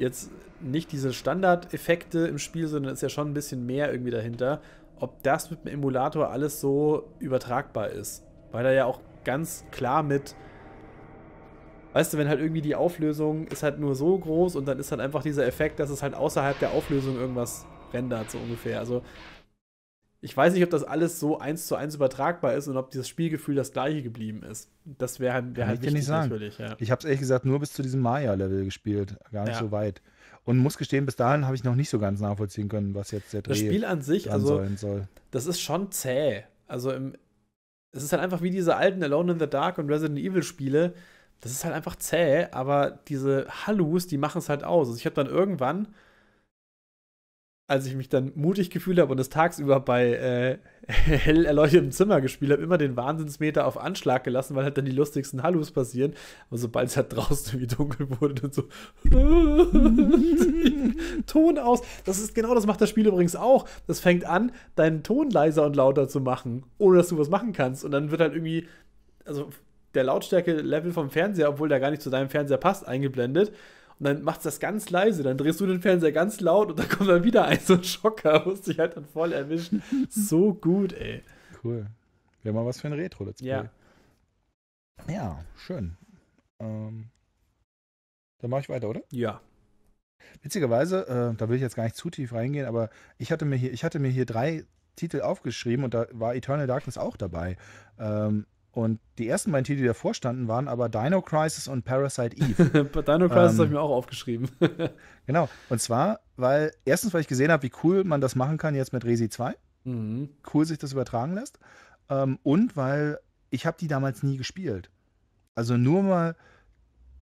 jetzt nicht diese Standardeffekte im Spiel, sondern ist ja schon ein bisschen mehr irgendwie dahinter, ob das mit dem Emulator alles so übertragbar ist. Weil da ja auch ganz klar mit, weißt du, wenn halt irgendwie die Auflösung ist halt nur so groß und dann ist halt einfach dieser Effekt, dass es halt außerhalb der Auflösung irgendwas rendert, so ungefähr. Also ich weiß nicht, ob das alles so eins zu eins übertragbar ist und ob dieses Spielgefühl das gleiche geblieben ist. Das wäre wär halt, halt wichtig nicht sagen. natürlich. Ja. Ich habe es ehrlich gesagt nur bis zu diesem Maya-Level gespielt, gar nicht ja. so weit. Und muss gestehen, bis dahin habe ich noch nicht so ganz nachvollziehen können, was jetzt der Dreh Das Spiel an sich, also soll. das ist schon zäh. Also im, es ist halt einfach wie diese alten Alone in the Dark und Resident Evil Spiele. Das ist halt einfach zäh, aber diese Hallus, die machen es halt aus. Also ich habe dann irgendwann als ich mich dann mutig gefühlt habe und das tagsüber bei äh, hell erleuchtetem Zimmer gespielt habe, immer den Wahnsinnsmeter auf Anschlag gelassen, weil halt dann die lustigsten Hallos passieren. Aber sobald es halt draußen irgendwie dunkel wurde dann so Ton aus. Das ist genau das macht das Spiel übrigens auch. Das fängt an, deinen Ton leiser und lauter zu machen, ohne dass du was machen kannst. Und dann wird halt irgendwie, also der Lautstärke-Level vom Fernseher, obwohl der gar nicht zu deinem Fernseher passt, eingeblendet. Und dann macht's das ganz leise, dann drehst du den Fernseher ganz laut und dann kommt dann wieder ein so ein Schocker, musst dich halt dann voll erwischen. so gut, ey. Cool. Wäre mal was für ein Retro-Let's Ja. Ja, schön. Ähm, dann mache ich weiter, oder? Ja. Witzigerweise, äh, da will ich jetzt gar nicht zu tief reingehen, aber ich hatte mir hier, ich hatte mir hier drei Titel aufgeschrieben und da war Eternal Darkness auch dabei. Ähm, und die ersten beiden Titel, die davor standen, waren aber Dino Crisis und Parasite Eve. Dino Crisis ähm, habe ich mir auch aufgeschrieben. genau. Und zwar, weil erstens, weil ich gesehen habe, wie cool man das machen kann jetzt mit Resi 2. Mhm. Cool sich das übertragen lässt. Ähm, und weil ich habe die damals nie gespielt. Also nur mal,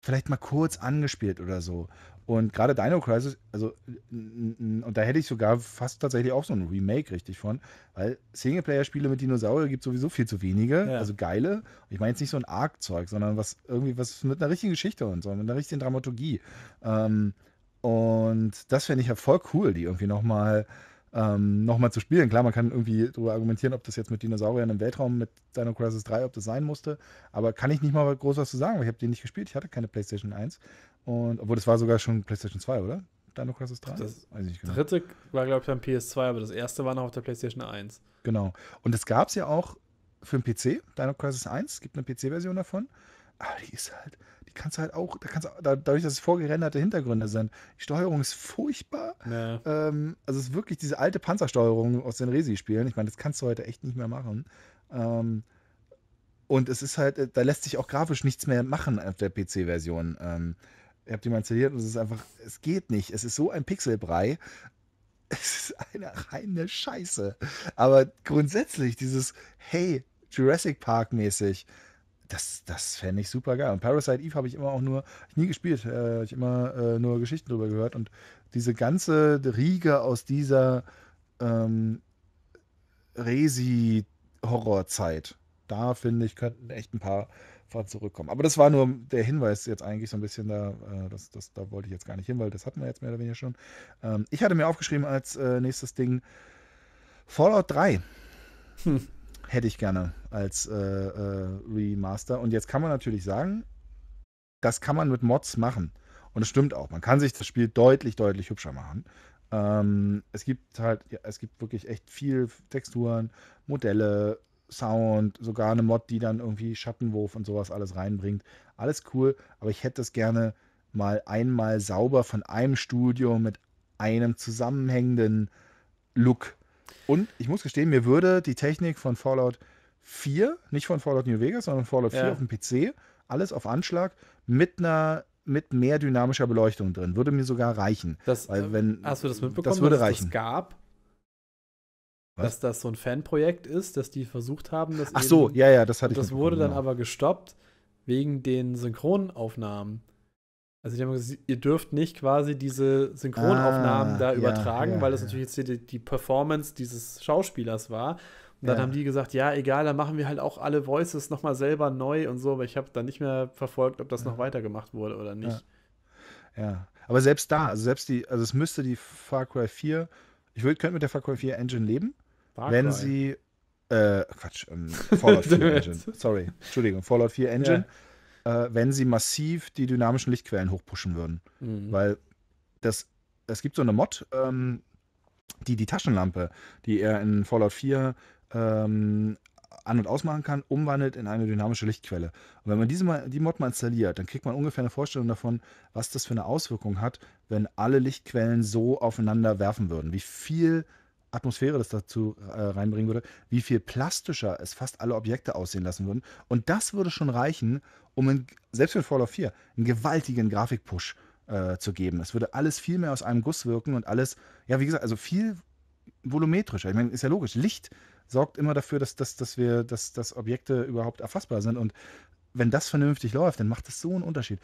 vielleicht mal kurz angespielt oder so. Und gerade Dino Crisis, also, und da hätte ich sogar fast tatsächlich auch so ein Remake richtig von, weil Singleplayer-Spiele mit Dinosaurier gibt sowieso viel zu wenige, ja. also geile. Ich meine jetzt nicht so ein Arc-Zeug, sondern was irgendwie was mit einer richtigen Geschichte und so, mit einer richtigen Dramaturgie. Ähm, und das fände ich ja voll cool, die irgendwie nochmal ähm, nochmal zu spielen. Klar, man kann irgendwie darüber argumentieren, ob das jetzt mit Dinosauriern im Weltraum mit Dino Crisis 3, ob das sein musste. Aber kann ich nicht mal groß was zu sagen, weil ich habe den nicht gespielt. Ich hatte keine PlayStation 1. Und obwohl das war sogar schon PlayStation 2, oder? Dino Crisis 3? Das Weiß ich nicht genau. dritte war, glaube ich, dann PS2, aber das erste war noch auf der PlayStation 1. Genau. Und das gab es ja auch für den PC, Dino Crisis 1, gibt eine PC-Version davon. Aber die ist halt, die kannst du halt auch, da kannst da, dadurch, dass es vorgerenderte Hintergründe sind, die Steuerung ist furchtbar. Nee. Ähm, also es ist wirklich diese alte Panzersteuerung aus den Resi-Spielen. Ich meine, das kannst du heute echt nicht mehr machen. Ähm, und es ist halt, äh, da lässt sich auch grafisch nichts mehr machen auf der PC-Version. Ähm, Ihr habt die mal installiert und es ist einfach, es geht nicht. Es ist so ein Pixelbrei. Es ist eine reine Scheiße. Aber grundsätzlich dieses, hey, Jurassic Park mäßig, das, das fände ich super geil. Und Parasite Eve habe ich immer auch nur, ich nie gespielt, äh, ich immer äh, nur Geschichten darüber gehört. Und diese ganze Riege aus dieser ähm, Resi-Horrorzeit, da finde ich, könnten echt ein paar drauf zurückkommen. Aber das war nur der Hinweis jetzt eigentlich so ein bisschen da, äh, das, das, da wollte ich jetzt gar nicht hin, weil das hatten wir jetzt mehr oder weniger schon. Ähm, ich hatte mir aufgeschrieben als äh, nächstes Ding Fallout 3. Hm. Hätte ich gerne als äh, äh, Remaster. Und jetzt kann man natürlich sagen, das kann man mit Mods machen. Und es stimmt auch. Man kann sich das Spiel deutlich, deutlich hübscher machen. Ähm, es gibt halt, ja, es gibt wirklich echt viel Texturen, Modelle, Sound, sogar eine Mod, die dann irgendwie Schattenwurf und sowas alles reinbringt. Alles cool, aber ich hätte das gerne mal einmal sauber von einem Studio mit einem zusammenhängenden Look. Und ich muss gestehen, mir würde die Technik von Fallout 4, nicht von Fallout New Vegas, sondern Fallout 4 ja. auf dem PC, alles auf Anschlag mit einer mit mehr dynamischer Beleuchtung drin. Würde mir sogar reichen. Das, Weil wenn, hast du das mitbekommen, das würde dass reichen. es das gab? Was? Dass das so ein Fanprojekt ist, dass die versucht haben, das. Ach so, eben, ja, ja, das hatte ich. Das wurde dann aber gestoppt wegen den Synchronaufnahmen. Also die haben gesagt, ihr dürft nicht quasi diese Synchronaufnahmen ah, da übertragen, ja, ja, weil das natürlich jetzt die, die, Performance dieses Schauspielers war. Und dann ja. haben die gesagt, ja, egal, dann machen wir halt auch alle Voices nochmal selber neu und so, aber ich habe dann nicht mehr verfolgt, ob das noch weitergemacht wurde oder nicht. Ja. Aber selbst da, also selbst die, also es müsste die Far Cry 4, ich könnte mit der Far Cry 4 Engine leben, Dark wenn Light. sie. Äh, Quatsch, ähm, Fallout 4 Engine. Sorry, Entschuldigung, Fallout 4 Engine. Ja. Äh, wenn sie massiv die dynamischen Lichtquellen hochpushen würden. Mhm. Weil das, es gibt so eine Mod, ähm, die die Taschenlampe, die er in Fallout 4 ähm, an- und ausmachen kann, umwandelt in eine dynamische Lichtquelle. Und wenn man diese mal, die Mod mal installiert, dann kriegt man ungefähr eine Vorstellung davon, was das für eine Auswirkung hat, wenn alle Lichtquellen so aufeinander werfen würden. Wie viel Atmosphäre das dazu äh, reinbringen würde, wie viel plastischer es fast alle Objekte aussehen lassen würden. Und das würde schon reichen, um in, selbst mit Fallout 4 einen gewaltigen Grafikpush äh, zu geben. Es würde alles viel mehr aus einem Guss wirken und alles, ja, wie gesagt, also viel volumetrischer. Ich meine, ist ja logisch. Licht sorgt immer dafür, dass, dass, dass wir, dass, dass Objekte überhaupt erfassbar sind. Und wenn das vernünftig läuft, dann macht das so einen Unterschied.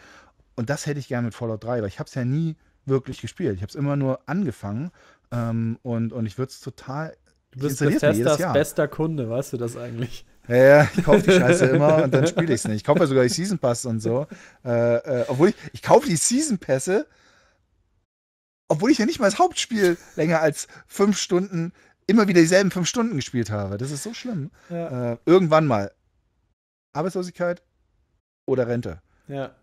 Und das hätte ich gerne mit Fallout 3, weil ich habe es ja nie wirklich gespielt. Ich habe es immer nur angefangen ähm, und, und ich würde es total. Du bist Bethesdas bester Kunde, weißt du das eigentlich? Ja, ja, ich kaufe die Scheiße immer und dann spiele ich es nicht. Ich kaufe ja sogar die Season Pass und so. Äh, äh, obwohl ich, ich kaufe die Season Pässe, obwohl ich ja nicht mal das Hauptspiel länger als fünf Stunden, immer wieder dieselben fünf Stunden gespielt habe. Das ist so schlimm. Ja. Äh, irgendwann mal. Arbeitslosigkeit oder Rente. Ja.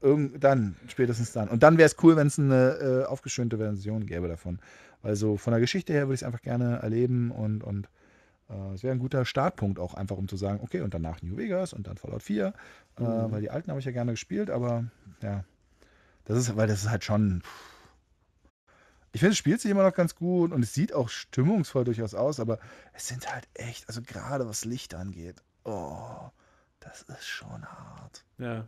Irgend, dann, spätestens dann. Und dann wäre es cool, wenn es eine äh, aufgeschönte Version gäbe davon. Also von der Geschichte her würde ich es einfach gerne erleben und, und äh, es wäre ein guter Startpunkt auch einfach, um zu sagen, okay, und danach New Vegas und dann Fallout 4, äh, mhm. äh, weil die alten habe ich ja gerne gespielt, aber ja, das ist, weil das ist halt schon. Ich finde, es spielt sich immer noch ganz gut und es sieht auch stimmungsvoll durchaus aus, aber es sind halt echt, also gerade was Licht angeht, oh, das ist schon hart. Ja,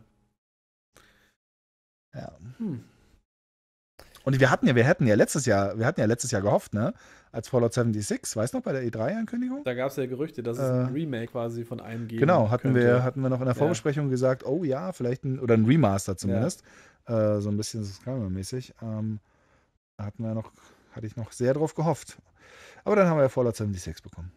ja. Hm. Und wir hatten ja, wir hätten ja letztes Jahr, wir hatten ja letztes Jahr gehofft, ne? Als Fallout 76, weißt du noch, bei der E3-Ankündigung? Da gab es ja Gerüchte, dass äh, es ein äh, Remake quasi von einem geben Genau, hatten könnte. wir, hatten wir noch in der Vorbesprechung ja. gesagt, oh ja, vielleicht ein, oder ein Remaster zumindest. Ja. Äh, so ein bisschen Subscriber-mäßig. Ähm, hatten wir noch, hatte ich noch sehr drauf gehofft. Aber dann haben wir ja Fallout 76 bekommen.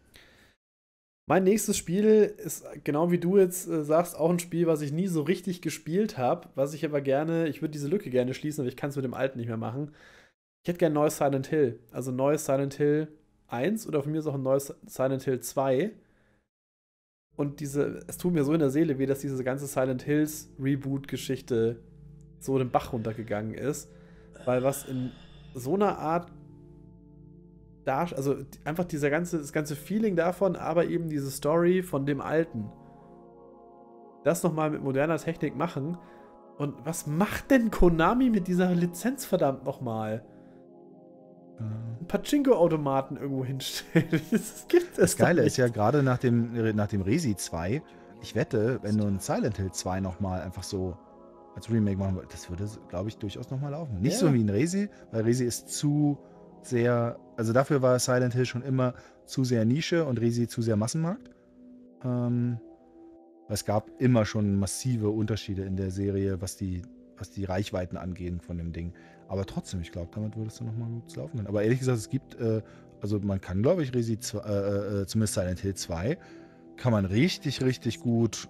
Mein nächstes Spiel ist, genau wie du jetzt äh, sagst, auch ein Spiel, was ich nie so richtig gespielt habe, was ich aber gerne, ich würde diese Lücke gerne schließen, aber ich kann es mit dem alten nicht mehr machen. Ich hätte gerne neues Silent Hill. Also neues Silent Hill 1 oder von mir ist auch ein neues Silent Hill 2. Und diese, es tut mir so in der Seele weh, dass diese ganze Silent Hills Reboot-Geschichte so den Bach runtergegangen ist. Weil was in so einer Art Dar also einfach dieser ganze, das ganze Feeling davon, aber eben diese Story von dem Alten. Das nochmal mit moderner Technik machen. Und was macht denn Konami mit dieser Lizenz, verdammt nochmal? Ein mhm. Pachinko-Automaten irgendwo hinstellen. Das gibt es. Das Geile ist ja gerade nach dem, nach dem Resi 2, ich wette, wenn du ein Silent Hill 2 nochmal einfach so als Remake machen würdest, das würde, glaube ich, durchaus nochmal laufen. Nicht ja. so wie ein Resi, weil Resi ist zu sehr, also dafür war Silent Hill schon immer zu sehr Nische und Resi zu sehr Massenmarkt. Ähm, es gab immer schon massive Unterschiede in der Serie, was die, was die Reichweiten angehen von dem Ding. Aber trotzdem, ich glaube, damit würdest du nochmal gut laufen können. Aber ehrlich gesagt, es gibt, äh, also man kann, glaube ich, Resi, äh, äh, äh, zumindest Silent Hill 2, kann man richtig, richtig gut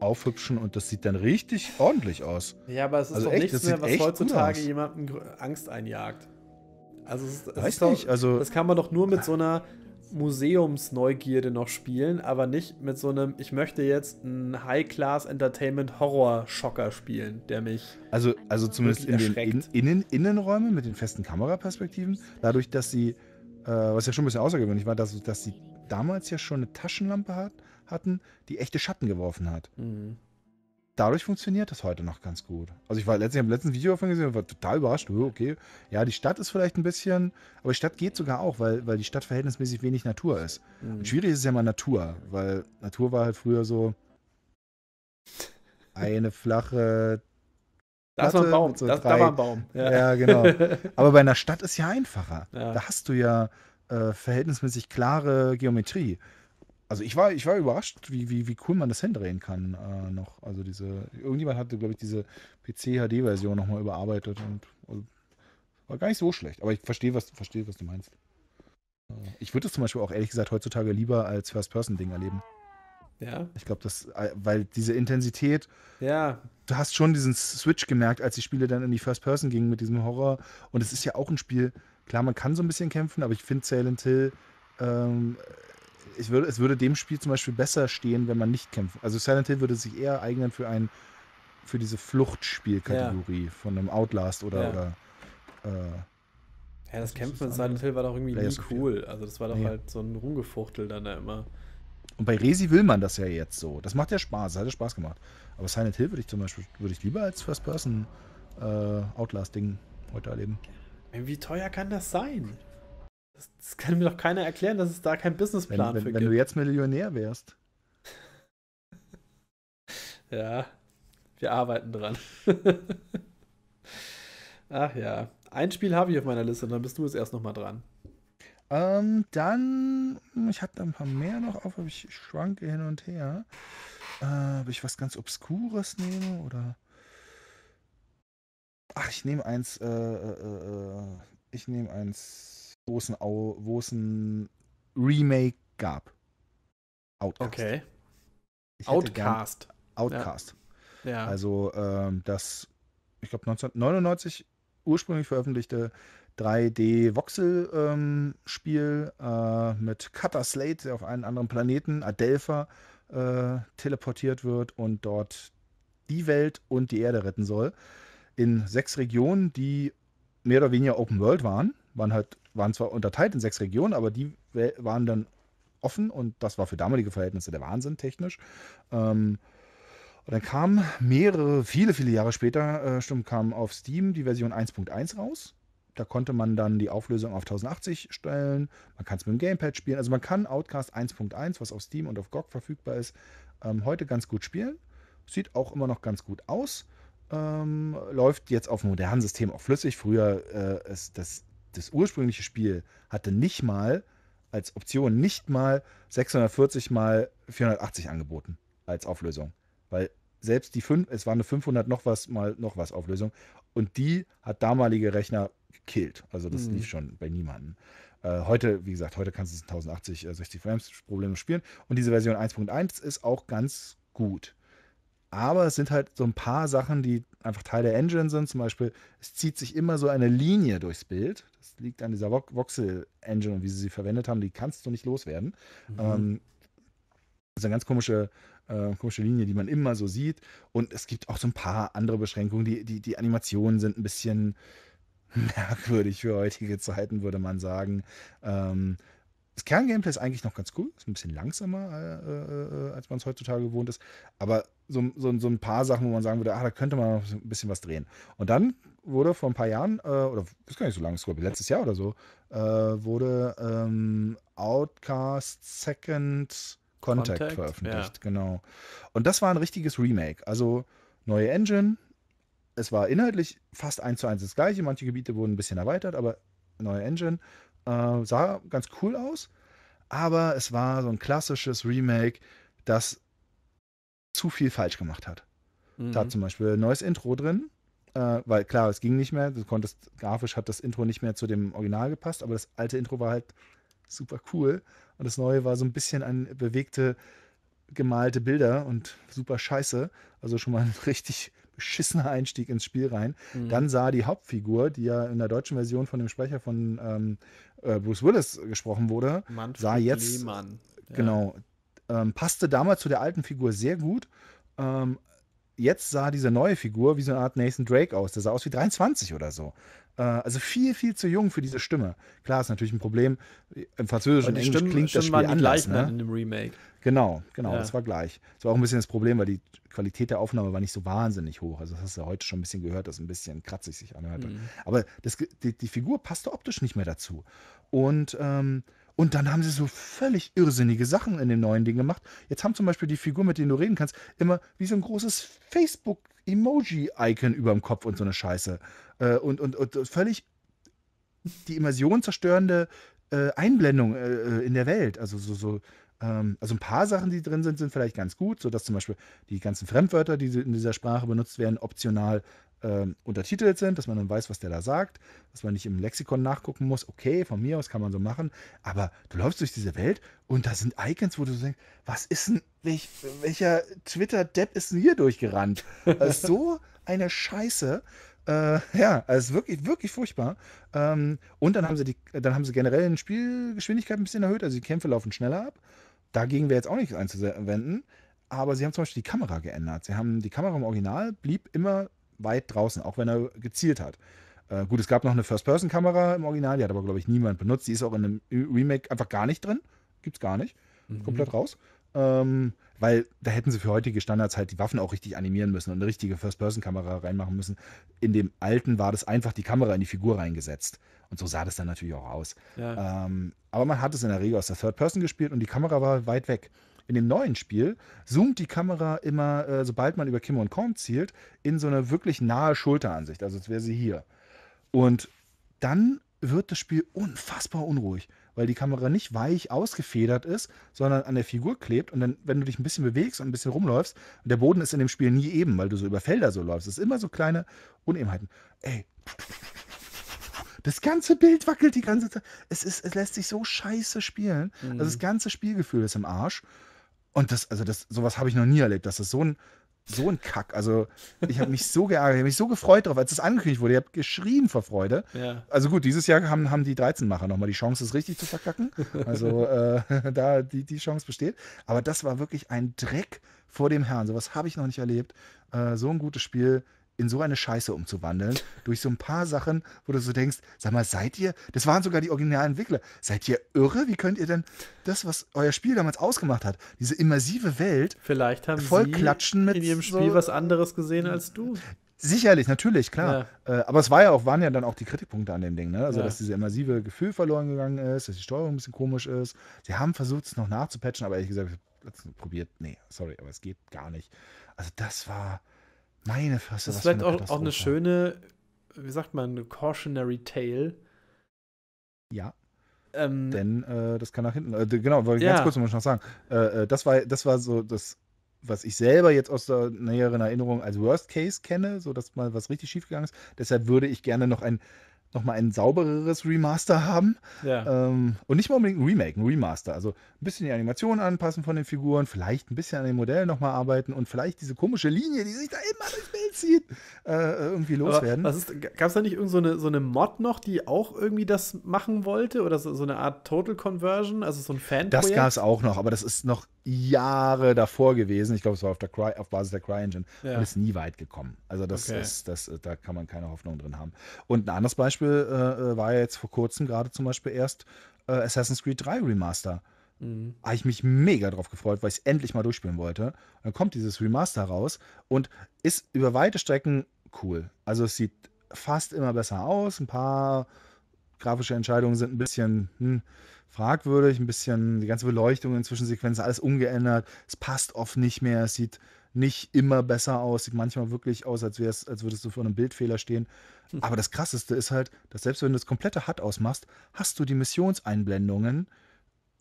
aufhübschen und das sieht dann richtig ordentlich aus. Ja, aber es ist also doch echt, nichts mehr, was heutzutage jemandem Angst einjagt. Also, das, Weiß doch, nicht, also das kann man doch nur mit so einer Museumsneugierde noch spielen, aber nicht mit so einem, ich möchte jetzt einen High-Class-Entertainment-Horror-Schocker spielen, der mich. Also, also zumindest in den in, Innen Innenräumen mit den festen Kameraperspektiven, dadurch, dass sie, äh, was ja schon ein bisschen außergewöhnlich war, dass, dass sie damals ja schon eine Taschenlampe hat, hatten, die echte Schatten geworfen hat. Mhm dadurch funktioniert das heute noch ganz gut. Also ich war letztlich ich letzten Video davon gesehen und war total überrascht. Oh, okay, ja, die Stadt ist vielleicht ein bisschen, aber die Stadt geht sogar auch, weil, weil die Stadt verhältnismäßig wenig Natur ist. Mhm. Und schwierig ist ja mal Natur, weil Natur war halt früher so eine flache Das war ein Baum. So da, da, war ein Baum. Ja. ja. genau. Aber bei einer Stadt ist ja einfacher. Ja. Da hast du ja äh, verhältnismäßig klare Geometrie also ich war, ich war überrascht, wie, wie, wie cool man das hindrehen kann äh, noch. Also diese, irgendjemand hatte, glaube ich, diese PC-HD-Version nochmal überarbeitet und also, war gar nicht so schlecht. Aber ich verstehe, was, verstehe, was du meinst. Äh, ich würde das zum Beispiel auch ehrlich gesagt heutzutage lieber als First-Person-Ding erleben. Ja. Ich glaube, das, äh, weil diese Intensität, ja. du hast schon diesen Switch gemerkt, als die Spiele dann in die First Person gingen mit diesem Horror. Und es ist ja auch ein Spiel, klar, man kann so ein bisschen kämpfen, aber ich finde Silent Hill ähm, ich würde, es würde dem Spiel zum Beispiel besser stehen, wenn man nicht kämpft. Also Silent Hill würde sich eher eignen für einen, für diese Fluchtspielkategorie ja. von einem Outlast oder, ja. oder äh, ja, das äh, Kämpfen in Silent Hill war doch irgendwie Players nie cool. Spiel. Also das war doch nee. halt so ein Rumgefuchtel dann da immer. Und bei Resi will man das ja jetzt so. Das macht ja Spaß, das hat ja Spaß gemacht. Aber Silent Hill würde ich zum Beispiel würde ich lieber als First Person äh, Outlast-Ding heute erleben. Wie teuer kann das sein? Das, das kann mir doch keiner erklären, dass es da keinen Businessplan wenn, wenn, für gibt. Wenn du jetzt Millionär wärst. ja, wir arbeiten dran. Ach ja. Ein Spiel habe ich auf meiner Liste, dann bist du es erst nochmal dran. Ähm, dann, ich habe da ein paar mehr noch auf, aber ich schwanke hin und her. Äh, ob ich was ganz Obskures nehme oder. Ach, ich nehme eins, äh, äh, äh, äh ich nehme eins wo es ein, wo es ein Remake gab. Outcast. Okay. Outcast. Outcast. Ja. ja. Also ähm, das, ich glaube, 1999 ursprünglich veröffentlichte 3D-Voxel-Spiel ähm, äh, mit Cutter Slate, der auf einen anderen Planeten, Adelpha, äh, teleportiert wird und dort die Welt und die Erde retten soll. In sechs Regionen, die mehr oder weniger Open World waren, waren halt waren zwar unterteilt in sechs Regionen, aber die waren dann offen und das war für damalige Verhältnisse der Wahnsinn technisch. Ähm, und dann kam mehrere, viele, viele Jahre später, äh, stimmt, kam auf Steam die Version 1.1 raus. Da konnte man dann die Auflösung auf 1080 stellen. Man kann es mit dem Gamepad spielen. Also man kann Outcast 1.1, was auf Steam und auf GOG verfügbar ist, ähm, heute ganz gut spielen. Sieht auch immer noch ganz gut aus. Ähm, läuft jetzt auf modernen System auch flüssig. Früher äh, ist das das ursprüngliche Spiel hatte nicht mal als Option nicht mal 640 mal 480 angeboten als Auflösung, weil selbst die 5, es war eine 500 noch was mal noch was Auflösung und die hat damalige Rechner gekillt. Also das mhm. lief schon bei niemandem. Äh, heute, wie gesagt, heute kannst du es 1080 äh, 60 Frames Probleme spielen und diese Version 1.1 ist auch ganz gut. Aber es sind halt so ein paar Sachen, die einfach Teil der Engine sind. Zum Beispiel, es zieht sich immer so eine Linie durchs Bild. Das liegt an dieser Voxel-Engine und wie sie sie verwendet haben. Die kannst du nicht loswerden. Mhm. Ähm, das ist eine ganz komische, äh, komische Linie, die man immer so sieht. Und es gibt auch so ein paar andere Beschränkungen. Die, die, die Animationen sind ein bisschen merkwürdig für heutige Zeiten, würde man sagen. Ähm, das Kerngameplay ist eigentlich noch ganz cool, ist ein bisschen langsamer, äh, äh, äh, als man es heutzutage gewohnt ist. Aber so, so, so, ein paar Sachen, wo man sagen würde, ah, da könnte man noch ein bisschen was drehen. Und dann wurde vor ein paar Jahren, äh, oder ist gar nicht so lange, ist, letztes Jahr oder so, äh, wurde ähm, Outcast Second Contact, Contact veröffentlicht. Ja. Genau. Und das war ein richtiges Remake. Also neue Engine. Es war inhaltlich fast eins zu eins das gleiche. Manche Gebiete wurden ein bisschen erweitert, aber neue Engine, äh, sah ganz cool aus, aber es war so ein klassisches Remake, das zu viel falsch gemacht hat. Mhm. Da hat zum Beispiel ein neues Intro drin, äh, weil klar, es ging nicht mehr. Du konntest, grafisch hat das Intro nicht mehr zu dem Original gepasst, aber das alte Intro war halt super cool. Und das neue war so ein bisschen an bewegte, gemalte Bilder und super scheiße. Also schon mal ein richtig beschissener Einstieg ins Spiel rein. Mhm. Dann sah die Hauptfigur, die ja in der deutschen Version von dem Sprecher von ähm, äh, Bruce Willis gesprochen wurde, Manfred sah jetzt. Lehmann. Genau. Ähm, passte damals zu der alten Figur sehr gut. Ähm, jetzt sah diese neue Figur wie so eine Art Nathan Drake aus. Der sah aus wie 23 oder so. Äh, also viel, viel zu jung für diese Stimme. Klar, ist natürlich ein Problem. Im Französischen und Englisch Stimmen, klingt Stimmen das Spiel anders. Gleich ne? in dem Remake. Genau, genau, ja. das war gleich. Das war auch ein bisschen das Problem, weil die Qualität der Aufnahme war nicht so wahnsinnig hoch. Also das hast du ja heute schon ein bisschen gehört, dass ein bisschen kratzig sich anhörte. Mhm. Aber das, die, die, Figur passte optisch nicht mehr dazu. Und ähm, und dann haben sie so völlig irrsinnige Sachen in dem neuen Ding gemacht. Jetzt haben zum Beispiel die Figur, mit denen du reden kannst, immer wie so ein großes Facebook-Emoji-Icon über dem Kopf und so eine Scheiße äh, und, und, und völlig die Immersion zerstörende äh, Einblendung äh, äh, in der Welt. Also so, so ähm, also ein paar Sachen, die drin sind, sind vielleicht ganz gut, sodass zum Beispiel die ganzen Fremdwörter, die in dieser Sprache benutzt werden, optional ähm, untertitelt sind, dass man dann weiß, was der da sagt, dass man nicht im Lexikon nachgucken muss. Okay, von mir aus kann man so machen, aber du läufst durch diese Welt und da sind Icons, wo du denkst, was ist denn, welch, welcher Twitter-Depp ist denn hier durchgerannt? Also so eine Scheiße. Äh, ja, also wirklich, wirklich furchtbar. Ähm, und dann haben sie die, dann haben sie generell die Spielgeschwindigkeit ein bisschen erhöht, also die Kämpfe laufen schneller ab. Dagegen wäre jetzt auch nichts einzuwenden. Aber sie haben zum Beispiel die Kamera geändert. Sie haben die Kamera im Original blieb immer weit draußen, auch wenn er gezielt hat. Äh, gut, es gab noch eine First-Person-Kamera im Original, die hat aber, glaube ich, niemand benutzt. Die ist auch in einem Remake einfach gar nicht drin. Gibt's gar nicht. Mhm. Komplett raus. Ähm, weil da hätten sie für heutige Standards halt die Waffen auch richtig animieren müssen und eine richtige First-Person-Kamera reinmachen müssen. In dem alten war das einfach die Kamera in die Figur reingesetzt. Und so sah das dann natürlich auch aus. Ja. Ähm, aber man hat es in der Regel aus der Third-Person gespielt und die Kamera war weit weg. In dem neuen Spiel zoomt die Kamera immer, äh, sobald man über Kim und Korn zielt, in so eine wirklich nahe Schulteransicht, also als wäre sie hier. Und dann wird das Spiel unfassbar unruhig weil die Kamera nicht weich ausgefedert ist, sondern an der Figur klebt. Und dann, wenn du dich ein bisschen bewegst und ein bisschen rumläufst, und der Boden ist in dem Spiel nie eben, weil du so über Felder so läufst. Es ist immer so kleine Unebenheiten. Ey. Das ganze Bild wackelt die ganze Zeit. Es, ist, es lässt sich so scheiße spielen. Mhm. Also das ganze Spielgefühl ist im Arsch. Und das, also das, sowas habe ich noch nie erlebt, dass das so ein so ein Kack. Also ich habe mich so geärgert, ich habe mich so gefreut drauf, als es angekündigt wurde. Ich habe geschrien vor Freude. Ja. Also gut, dieses Jahr haben, haben die 13-Macher nochmal die Chance, es richtig zu verkacken. Also äh, da die, die Chance besteht. Aber das war wirklich ein Dreck vor dem Herrn. Sowas habe ich noch nicht erlebt. Äh, so ein gutes Spiel in so eine Scheiße umzuwandeln, durch so ein paar Sachen, wo du so denkst, sag mal, seid ihr, das waren sogar die originalen Entwickler, seid ihr irre? Wie könnt ihr denn das, was euer Spiel damals ausgemacht hat, diese immersive Welt, vielleicht haben voll Sie klatschen mit in ihrem Spiel so was anderes gesehen als du? Sicherlich, natürlich, klar. Ja. Äh, aber es war ja auch, waren ja dann auch die Kritikpunkte an dem Ding, ne? Also, ja. dass diese immersive Gefühl verloren gegangen ist, dass die Steuerung ein bisschen komisch ist. Sie haben versucht, es noch nachzupatchen, aber ehrlich gesagt, ich habe es probiert, nee, sorry, aber es geht gar nicht. Also, das war meine Fresse, das ist vielleicht auch, auch, eine schöne, wie sagt man, eine cautionary tale. Ja. Ähm, Denn äh, das kann nach hinten. Äh, genau, wollte ich ja. ganz kurz noch sagen. Äh, äh, das, war, das war so das, was ich selber jetzt aus der näheren Erinnerung als Worst Case kenne, so dass mal was richtig schiefgegangen ist. Deshalb würde ich gerne noch ein nochmal ein saubereres Remaster haben. Ja. Ähm, und nicht mal unbedingt ein Remake, ein Remaster. Also ein bisschen die Animation anpassen von den Figuren, vielleicht ein bisschen an den Modellen nochmal arbeiten und vielleicht diese komische Linie, die sich da immer durchs Bild zieht, äh, irgendwie loswerden. Gab es da nicht irgend so eine, so eine Mod noch, die auch irgendwie das machen wollte? Oder so, so eine Art Total Conversion, also so ein fan -Projekt? Das gab es auch noch, aber das ist noch Jahre davor gewesen. Ich glaube, es war auf, der Cry, auf Basis der CryEngine ja. und ist nie weit gekommen. Also das okay. ist, das, da kann man keine Hoffnung drin haben. Und ein anderes Beispiel Beispiel äh, äh, war ja jetzt vor kurzem gerade zum Beispiel erst äh, Assassin's Creed 3 Remaster. Mhm. Habe ich mich mega drauf gefreut, weil ich es endlich mal durchspielen wollte. dann kommt dieses Remaster raus und ist über weite Strecken cool. Also es sieht fast immer besser aus. Ein paar grafische Entscheidungen sind ein bisschen hm, fragwürdig, ein bisschen die ganze Beleuchtung in Zwischensequenzen, alles umgeändert. Es passt oft nicht mehr. Es sieht nicht immer besser aus, sieht manchmal wirklich aus, als, wär's, als würdest du vor einem Bildfehler stehen. Hm. Aber das Krasseste ist halt, dass selbst wenn du das komplette HUD ausmachst, hast du die Missionseinblendungen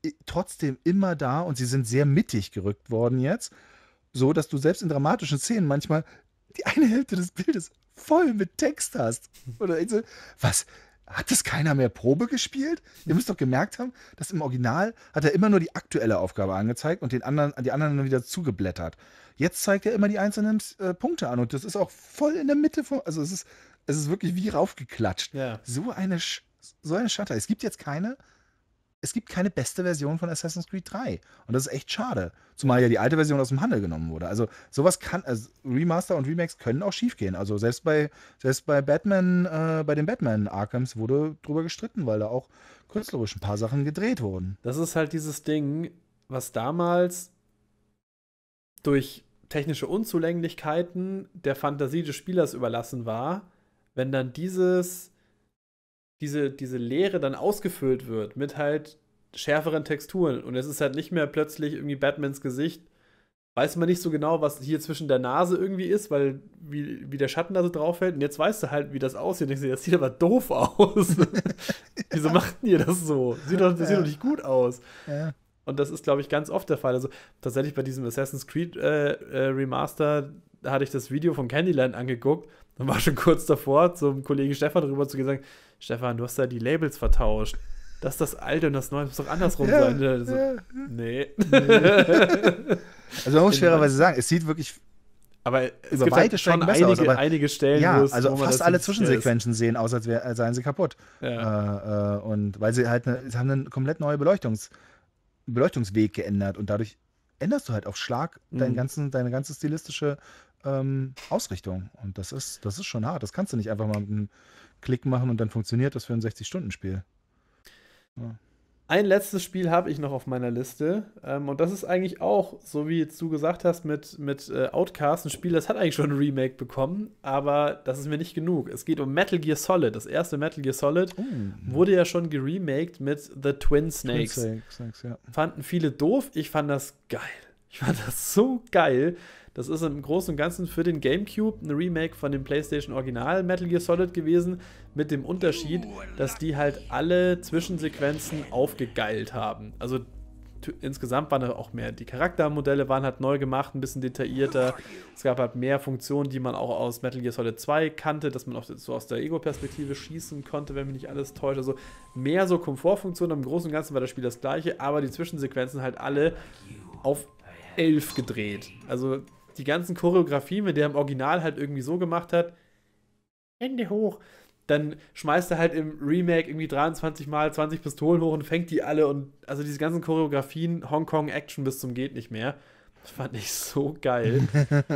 äh, trotzdem immer da und sie sind sehr mittig gerückt worden jetzt, so dass du selbst in dramatischen Szenen manchmal die eine Hälfte des Bildes voll mit Text hast. Oder so, also, was? hat das keiner mehr Probe gespielt? Ihr müsst doch gemerkt haben, dass im Original hat er immer nur die aktuelle Aufgabe angezeigt und den anderen, die anderen wieder zugeblättert. Jetzt zeigt er immer die einzelnen äh, Punkte an und das ist auch voll in der Mitte von, also es ist, es ist wirklich wie raufgeklatscht. Ja. So eine, so eine Schatter. Es gibt jetzt keine es gibt keine beste Version von Assassin's Creed 3. Und das ist echt schade. Zumal ja die alte Version aus dem Handel genommen wurde. Also sowas kann, also Remaster und Remakes können auch schiefgehen. Also selbst bei, selbst bei Batman, äh, bei den Batman Arkhams wurde drüber gestritten, weil da auch künstlerisch ein paar Sachen gedreht wurden. Das ist halt dieses Ding, was damals durch technische Unzulänglichkeiten der Fantasie des Spielers überlassen war, wenn dann dieses diese, diese Leere dann ausgefüllt wird mit halt schärferen Texturen. Und es ist halt nicht mehr plötzlich irgendwie Batmans Gesicht. Weiß man nicht so genau, was hier zwischen der Nase irgendwie ist, weil wie, wie der Schatten da so drauf fällt. Und jetzt weißt du halt, wie das aussieht. Und ich sehe, das sieht aber doof aus. Wieso machten ihr das so? Sieht doch, das sieht doch nicht gut aus. Ja. Und das ist, glaube ich, ganz oft der Fall. Also tatsächlich bei diesem Assassin's Creed äh, äh, Remaster hatte ich das Video von Candyland angeguckt und war schon kurz davor, zum Kollegen Stefan drüber zu gehen sagen, Stefan, du hast da die Labels vertauscht. Das ist das alte und das neue muss doch andersrum ja, sein. Also, ja, nee. also man muss schwererweise sagen, es sieht wirklich aber es über gibt halt schon einige, aus, einige Stellen, ja, also fast alle Zwischensequenzen ist. sehen aus, als, wär, als, seien sie kaputt. Ja. Äh, äh, und weil sie halt eine, sie haben einen komplett neuen Beleuchtungs, Beleuchtungsweg geändert und dadurch änderst du halt auf Schlag mhm. deinen ganzen, deine ganze stilistische ähm, Ausrichtung. Und das ist, das ist schon hart. Das kannst du nicht einfach mal mit einem Klick machen und dann funktioniert das für ein 60-Stunden-Spiel. Ja. Ein letztes Spiel habe ich noch auf meiner Liste. Ähm, und das ist eigentlich auch, so wie du gesagt hast, mit, mit äh, Outcast, ein Spiel, das hat eigentlich schon ein Remake bekommen, aber das ist mir nicht genug. Es geht um Metal Gear Solid. Das erste Metal Gear Solid oh. wurde ja schon geremaked mit The Twin Snakes. Twin Snakes ja. Fanden viele doof. Ich fand das geil. Ich fand das so geil. Das ist im Großen und Ganzen für den GameCube ein Remake von dem PlayStation Original Metal Gear Solid gewesen, mit dem Unterschied, dass die halt alle Zwischensequenzen aufgegeilt haben. Also insgesamt waren da auch mehr. Die Charaktermodelle waren halt neu gemacht, ein bisschen detaillierter. Es gab halt mehr Funktionen, die man auch aus Metal Gear Solid 2 kannte, dass man auch so aus der Ego-Perspektive schießen konnte, wenn mich nicht alles täuscht. Also mehr so Komfortfunktionen. Im Großen und Ganzen war das Spiel das gleiche, aber die Zwischensequenzen halt alle auf 11 gedreht. Also die ganzen Choreografien, wenn der im Original halt irgendwie so gemacht hat, Hände hoch, dann schmeißt er halt im Remake irgendwie 23 mal 20 Pistolen hoch und fängt die alle und also diese ganzen Choreografien, Hongkong Action bis zum geht nicht mehr. Das fand ich so geil.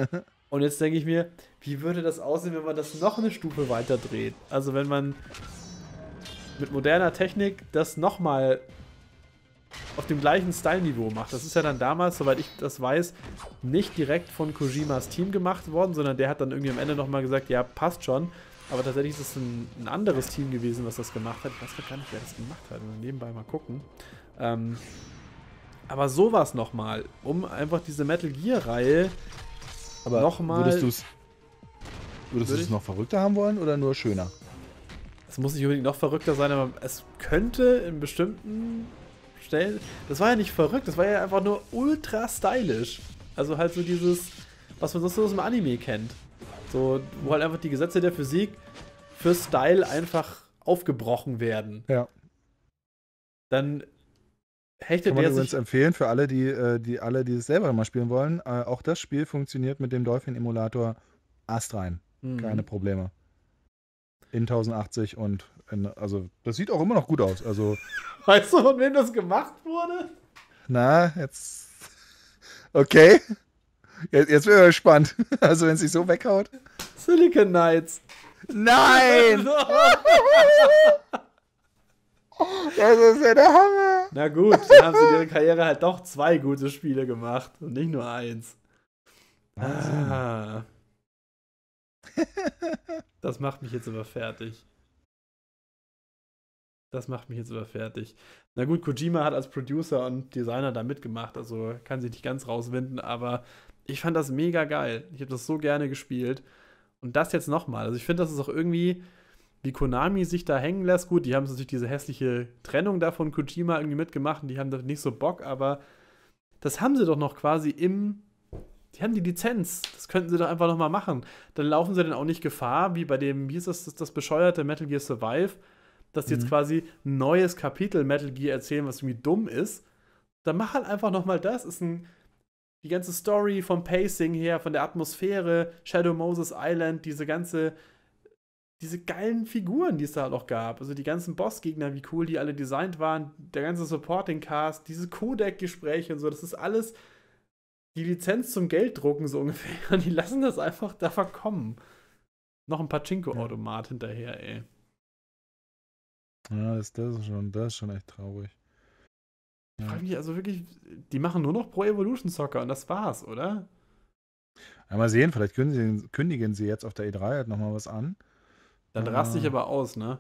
und jetzt denke ich mir, wie würde das aussehen, wenn man das noch eine Stufe weiter dreht? Also wenn man mit moderner Technik das nochmal auf dem gleichen Style-Niveau macht. Das ist ja dann damals, soweit ich das weiß, nicht direkt von Kojimas Team gemacht worden, sondern der hat dann irgendwie am Ende nochmal gesagt, ja, passt schon. Aber tatsächlich ist es ein, ein, anderes Team gewesen, was das gemacht hat. Ich weiß gar nicht, wer das gemacht hat. Also nebenbei mal gucken. Ähm, aber sowas nochmal, um einfach diese Metal Gear-Reihe nochmal... Würdest du es würdest würd noch verrückter haben wollen oder nur schöner? Es muss nicht unbedingt noch verrückter sein, aber es könnte in bestimmten stellen. Das war ja nicht verrückt, das war ja einfach nur ultra stylisch. Also halt so dieses, was man sonst aus dem Anime kennt. So, wo halt einfach die Gesetze der Physik für Style einfach aufgebrochen werden. Ja. Dann hechtet Kann man der übrigens sich empfehlen für alle, die, äh, die alle, die es selber mal spielen wollen. Äh, auch das Spiel funktioniert mit dem Dolphin-Emulator astrein. Mhm. Keine Probleme. In 1080 und also das sieht auch immer noch gut aus. Also, weißt du, von wem das gemacht wurde? Na, jetzt. Okay. Jetzt, jetzt bin ich gespannt. Also, wenn es sich so weghaut. Silicon Knights. Nein! das ist ja der Hammer. Na gut, dann haben sie in ihrer Karriere halt doch zwei gute Spiele gemacht und nicht nur eins. Ah. Das macht mich jetzt aber fertig das macht mich jetzt aber fertig. Na gut, Kojima hat als Producer und Designer da mitgemacht, also kann sich nicht ganz rauswinden, aber ich fand das mega geil. Ich habe das so gerne gespielt. Und das jetzt nochmal. Also ich finde, das ist auch irgendwie, wie Konami sich da hängen lässt. Gut, die haben natürlich diese hässliche Trennung da von Kojima irgendwie mitgemacht und die haben da nicht so Bock, aber das haben sie doch noch quasi im die haben die Lizenz. Das könnten sie doch einfach nochmal machen. Dann laufen sie dann auch nicht Gefahr, wie bei dem, wie ist das, das, das bescheuerte Metal Gear Survive, dass die jetzt mhm. quasi ein neues Kapitel Metal Gear erzählen, was irgendwie dumm ist, dann mach halt einfach nochmal das. Ist ein, die ganze Story vom Pacing her, von der Atmosphäre, Shadow Moses Island, diese ganze, diese geilen Figuren, die es da halt auch gab. Also die ganzen Bossgegner, wie cool die alle designt waren, der ganze Supporting Cast, diese Codec-Gespräche und so, das ist alles die Lizenz zum Gelddrucken so ungefähr. Und die lassen das einfach da verkommen. Noch ein Pachinko-Automat ja. hinterher, ey. Ja, das, das, ist, schon, das ist schon echt traurig. Ja. Ich frage mich also wirklich, die machen nur noch Pro Evolution Soccer und das war's, oder? Einmal sehen, vielleicht kündigen, kündigen sie jetzt auf der E3 halt nochmal was an. Dann raste ich äh. aber aus, ne?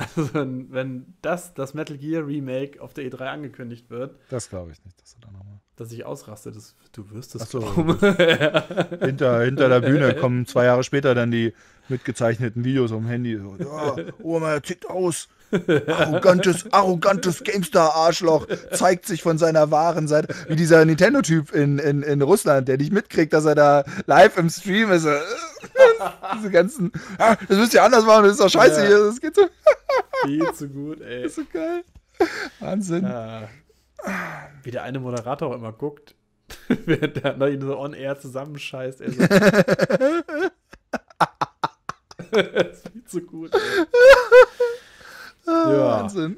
Also, wenn das, das Metal Gear Remake auf der E3 angekündigt wird. Das glaube ich nicht, dass du da nochmal. Dass ich ausraste, das, du wirst es so, hinter, hinter der Bühne kommen zwei Jahre später dann die mitgezeichneten Videos auf dem Handy. So, ja, Oma, tickt aus. Arrogantes, arrogantes GameStar-Arschloch zeigt sich von seiner wahren Seite. Wie dieser Nintendo-Typ in, in, in Russland, der nicht mitkriegt, dass er da live im Stream ist. Äh, diese ganzen, ah, das müsst ihr anders machen, das ist doch scheiße ja. hier. Das geht so. Viel zu gut, ey. Das ist so geil. Wahnsinn. Ja. Ah. Wie der eine Moderator auch immer guckt, während der ihn so on-air zusammenscheißt. Er so. das ist viel zu gut, ey. Ah, ja. Wahnsinn.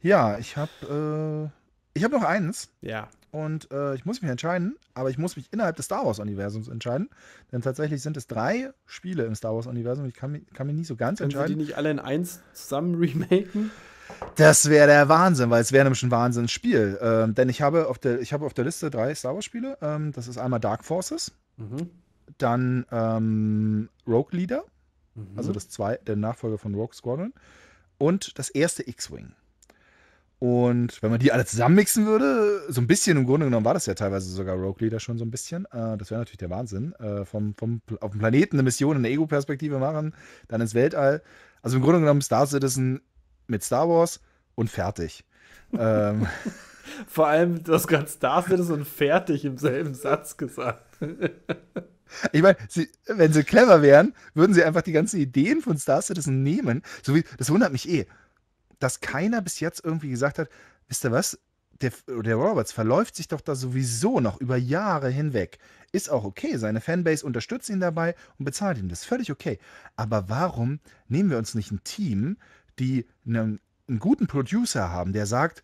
Ja, ich habe äh, hab noch eins. Ja. Und äh, ich muss mich entscheiden, aber ich muss mich innerhalb des Star Wars-Universums entscheiden. Denn tatsächlich sind es drei Spiele im Star Wars-Universum. Ich kann mich, kann mich nicht so ganz Können entscheiden. Können die nicht alle in eins zusammen remaken? Das wäre der Wahnsinn, weil es wäre nämlich ein Wahnsinnsspiel. Ähm, denn ich habe, auf der, ich habe auf der Liste drei Star Wars-Spiele. Ähm, das ist einmal Dark Forces, mhm. dann ähm, Rogue Leader, mhm. also das zwei, der Nachfolger von Rogue Squadron und das erste X-Wing. Und wenn man die alle zusammenmixen würde, so ein bisschen im Grunde genommen war das ja teilweise sogar Rogue Leader schon so ein bisschen. Äh, das wäre natürlich der Wahnsinn. Äh, vom, vom, auf dem Planeten eine Mission in der Ego-Perspektive machen, dann ins Weltall. Also im Grunde genommen Star Citizen mit Star Wars und fertig. ähm. Vor allem, du hast ganz Star Citizen und fertig im selben Satz gesagt. Ich meine, sie, wenn sie clever wären, würden sie einfach die ganzen Ideen von Star Citizen nehmen. So wie, das wundert mich eh, dass keiner bis jetzt irgendwie gesagt hat, wisst ihr was, der, der Roberts verläuft sich doch da sowieso noch über Jahre hinweg. Ist auch okay, seine Fanbase unterstützt ihn dabei und bezahlt ihn. das ist völlig okay. Aber warum nehmen wir uns nicht ein Team, die einen, einen guten Producer haben, der sagt,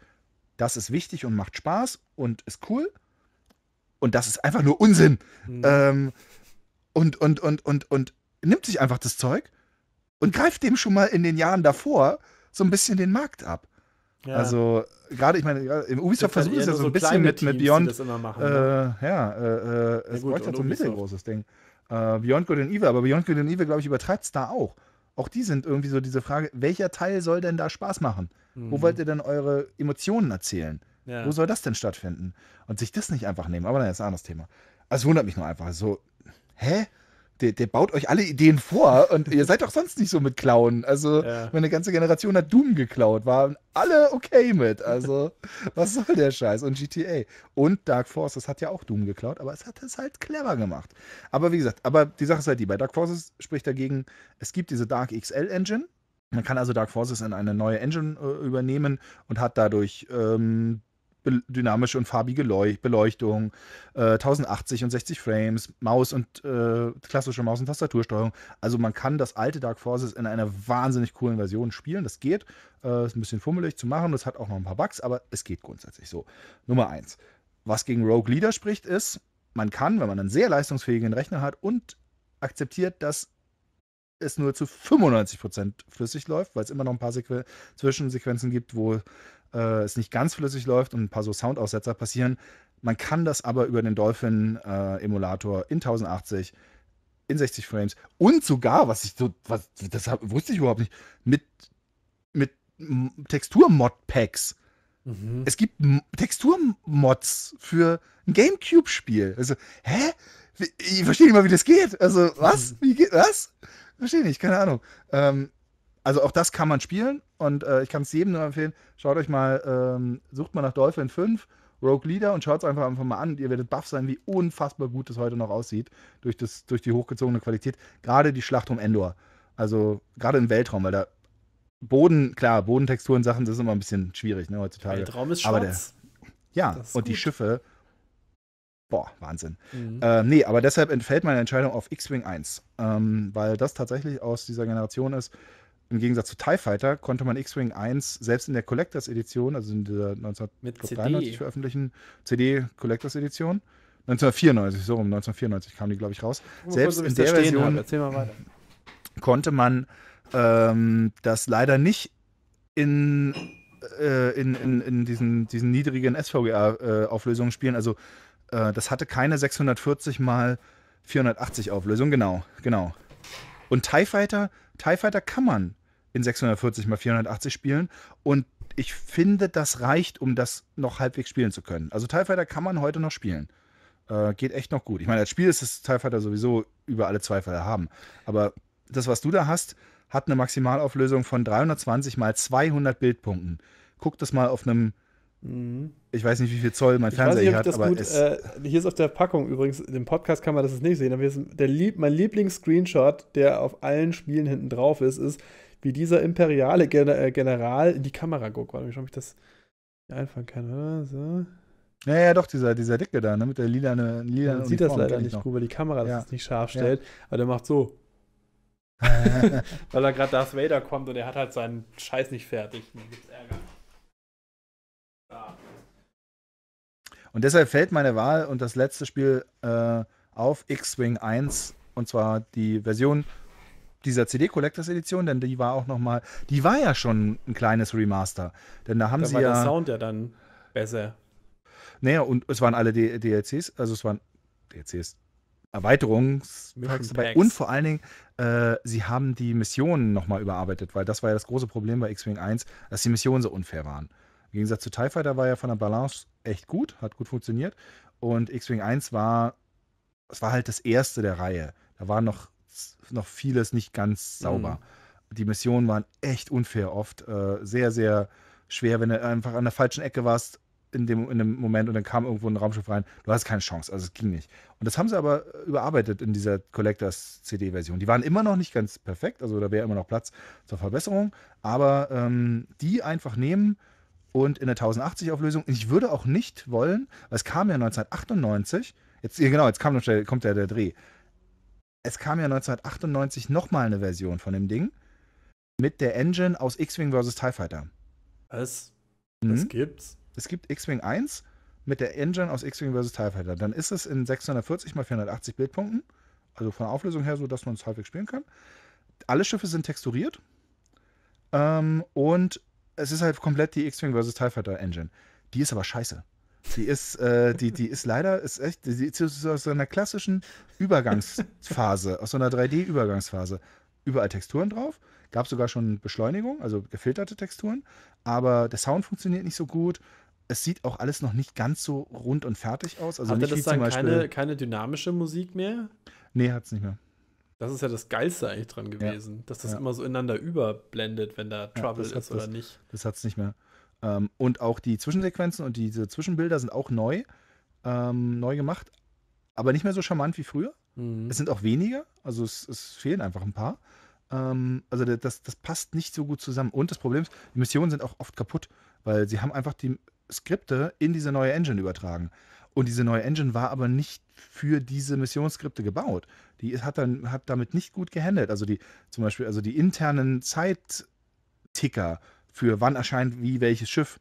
das ist wichtig und macht Spaß und ist cool und das ist einfach nur Unsinn. Mhm. Ähm, und, und, und, und, und nimmt sich einfach das Zeug und greift dem schon mal in den Jahren davor so ein bisschen den Markt ab. Ja. Also gerade, ich meine, im Ubisoft versucht es ja so ein bisschen mit, Teams, mit Beyond. Machen, äh, ja, äh, äh, es bräuchte halt so ein mittelgroßes Ding. Äh, Beyond Good and Evil, aber Beyond Good and Evil, glaube ich, übertreibt es da auch. Auch die sind irgendwie so diese Frage, welcher Teil soll denn da Spaß machen? Mhm. Wo wollt ihr denn eure Emotionen erzählen? Ja. Wo soll das denn stattfinden? Und sich das nicht einfach nehmen, aber naja, ist ein anderes Thema. Also, es wundert mich nur einfach. Also, hä? Der, der, baut euch alle Ideen vor und ihr seid doch sonst nicht so mit Klauen. Also, ja. meine ganze Generation hat Doom geklaut, waren alle okay mit. Also, was soll der Scheiß? Und GTA. Und Dark Forces hat ja auch Doom geklaut, aber es hat es halt clever gemacht. Aber wie gesagt, aber die Sache ist halt die, bei Dark Forces spricht dagegen, es gibt diese Dark XL Engine. Man kann also Dark Forces in eine neue Engine äh, übernehmen und hat dadurch ähm, dynamische und farbige Beleuchtung, äh, 1080 und 60 Frames, Maus und äh, klassische Maus- und Tastatursteuerung. Also man kann das alte Dark Forces in einer wahnsinnig coolen Version spielen. Das geht. Äh, ist ein bisschen fummelig zu machen. Das hat auch noch ein paar Bugs, aber es geht grundsätzlich so. Nummer eins. Was gegen Rogue Leader spricht, ist, man kann, wenn man einen sehr leistungsfähigen Rechner hat und akzeptiert, dass es nur zu 95% flüssig läuft, weil es immer noch ein paar Sequen Zwischensequenzen gibt, wo äh, es nicht ganz flüssig läuft und ein paar so Soundaussetzer passieren. Man kann das aber über den Dolphin-Emulator in 1080 in 60 Frames und sogar, was ich so, was, das wusste ich überhaupt nicht, mit, mit Textur-Mod-Packs. Mhm. Es gibt Textur-Mods für ein Gamecube-Spiel. Also, hä? Ich verstehe nicht mal, wie das geht. Also, was? Mhm. Wie geht was? Verstehe nicht, keine Ahnung. Ähm, also, auch das kann man spielen und äh, ich kann es jedem nur empfehlen, schaut euch mal, ähm, sucht mal nach Dolphin 5, Rogue Leader und schaut es einfach, einfach mal an. ihr werdet baff sein, wie unfassbar gut das heute noch aussieht durch, das, durch die hochgezogene Qualität. Gerade die Schlacht um Endor. Also gerade im Weltraum, weil da Boden, klar, Bodentexturen, Sachen, das ist immer ein bisschen schwierig ne, heutzutage. Weltraum ist schwarz. Aber der, ja, und gut. die Schiffe, Boah, Wahnsinn. Mhm. Äh, nee, aber deshalb entfällt meine Entscheidung auf X-Wing 1, ähm, weil das tatsächlich aus dieser Generation ist, im Gegensatz zu TIE Fighter konnte man X-Wing 1 selbst in der Collectors Edition, also in der 1993 veröffentlichten CD Collectors Edition, 1994, so rum, 1994 kam die, glaube ich, raus. Oh, selbst in der Version konnte man ähm, das leider nicht in, äh, in, in, in diesen, diesen niedrigen SVGA-Auflösungen äh, spielen. Also äh, das hatte keine 640 mal 480 Auflösung, genau, genau. Und TIE Fighter, TIE Fighter kann man in 640 mal 480 spielen. Und ich finde, das reicht, um das noch halbwegs spielen zu können. Also TIE Fighter kann man heute noch spielen. Äh, geht echt noch gut. Ich meine, als Spiel ist das TIE Fighter sowieso über alle Zweifel haben. Aber das, was du da hast, hat eine Maximalauflösung von 320 mal 200 Bildpunkten. Guck das mal auf einem mhm. ich weiß nicht, wie viel Zoll mein ich Fernseher nicht, hat, aber gut, äh, hier ist auf der Packung übrigens, im Podcast kann man das nicht sehen, aber hier ist der Lieb, mein Lieblingsscreenshot, der auf allen Spielen hinten drauf ist, ist, wie dieser imperiale äh, General in die Kamera guckt. Warte, ich schaue, ob ich das einfangen kann. So. Ja, ja, doch, dieser, dieser Dicke da, ne, mit der lila, ne, lila Man sieht das leider nicht gut, weil die Kamera das ja. nicht scharf stellt. Ja. Aber der macht so. weil er gerade Darth Vader kommt und er hat halt seinen Scheiß nicht fertig. Mir gibt's Ärger. Ah. Und deshalb fällt meine Wahl und das letzte Spiel äh, auf X-Wing 1 und zwar die Version dieser CD Collectors Edition, denn die war auch noch mal, die war ja schon ein kleines Remaster, denn da haben da sie war ja der Sound ja dann besser. Naja, und es waren alle D DLCs, also es waren DLCs Erweiterungspacks dabei und vor allen Dingen äh, sie haben die Missionen noch mal überarbeitet, weil das war ja das große Problem bei X-Wing 1, dass die Missionen so unfair waren. Im Gegensatz zu TIE Fighter war ja von der Balance echt gut, hat gut funktioniert und X-Wing 1 war es war halt das erste der Reihe. Da waren noch noch vieles nicht ganz sauber. Mhm. Die Missionen waren echt unfair oft. Äh, sehr, sehr schwer, wenn du einfach an der falschen Ecke warst in dem, in dem Moment und dann kam irgendwo ein Raumschiff rein. Du hast keine Chance, also es ging nicht. Und das haben sie aber überarbeitet in dieser Collectors-CD-Version. Die waren immer noch nicht ganz perfekt, also da wäre immer noch Platz zur Verbesserung, aber ähm, die einfach nehmen und in der 1080-Auflösung. Ich würde auch nicht wollen, weil es kam ja 1998, jetzt, genau, jetzt kam, kommt ja der Dreh es kam ja 1998 nochmal eine Version von dem Ding mit der Engine aus X-Wing vs. TIE Fighter. Es, mhm. Das es gibt's? Es gibt X-Wing 1 mit der Engine aus X-Wing vs. TIE Fighter. Dann ist es in 640 x 480 Bildpunkten. Also von der Auflösung her so, dass man es halbwegs spielen kann. Alle Schiffe sind texturiert. Ähm, und es ist halt komplett die X-Wing vs. TIE Fighter Engine. Die ist aber scheiße. Die ist, äh, die, die ist leider, ist echt, die ist aus so einer klassischen Übergangsphase, aus so einer 3D-Übergangsphase. Überall Texturen drauf, gab sogar schon Beschleunigung, also gefilterte Texturen, aber der Sound funktioniert nicht so gut. Es sieht auch alles noch nicht ganz so rund und fertig aus. Also Hat nicht das dann keine, keine dynamische Musik mehr? Nee, hat es nicht mehr. Das ist ja das Geilste eigentlich dran gewesen, ja. dass das ja. immer so ineinander überblendet, wenn da Trouble ja, ist oder das, nicht. Das hat es nicht mehr. Ähm, und auch die Zwischensequenzen und diese Zwischenbilder sind auch neu, ähm, neu gemacht, aber nicht mehr so charmant wie früher. Mhm. Es sind auch weniger, also es, es fehlen einfach ein paar. Ähm, also das, das passt nicht so gut zusammen. Und das Problem ist, die Missionen sind auch oft kaputt, weil sie haben einfach die Skripte in diese neue Engine übertragen. Und diese neue Engine war aber nicht für diese Missionsskripte gebaut. Die hat dann hat damit nicht gut gehandelt. Also die zum Beispiel, also die internen Zeitticker für wann erscheint wie welches Schiff,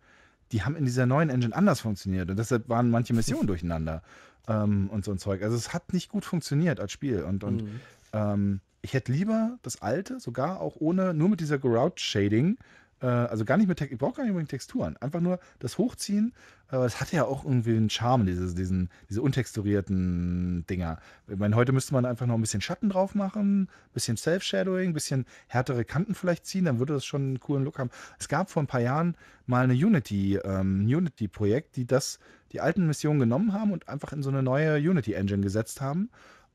die haben in dieser neuen Engine anders funktioniert. Und deshalb waren manche Missionen durcheinander ähm, und so ein Zeug. Also es hat nicht gut funktioniert als Spiel. Und, und mhm. ähm, ich hätte lieber das alte, sogar auch ohne, nur mit dieser Garage-Shading, äh, also gar nicht mit Texturen, ich brauche gar nicht unbedingt Texturen. Einfach nur das Hochziehen. Aber äh, es hatte ja auch irgendwie einen Charme, dieses, diesen, diese untexturierten Dinger. Ich meine, heute müsste man einfach noch ein bisschen Schatten drauf machen, ein bisschen Self-Shadowing, ein bisschen härtere Kanten vielleicht ziehen, dann würde das schon einen coolen Look haben. Es gab vor ein paar Jahren mal eine Unity, ähm, Unity-Projekt, die das, die alten Missionen genommen haben und einfach in so eine neue Unity-Engine gesetzt haben.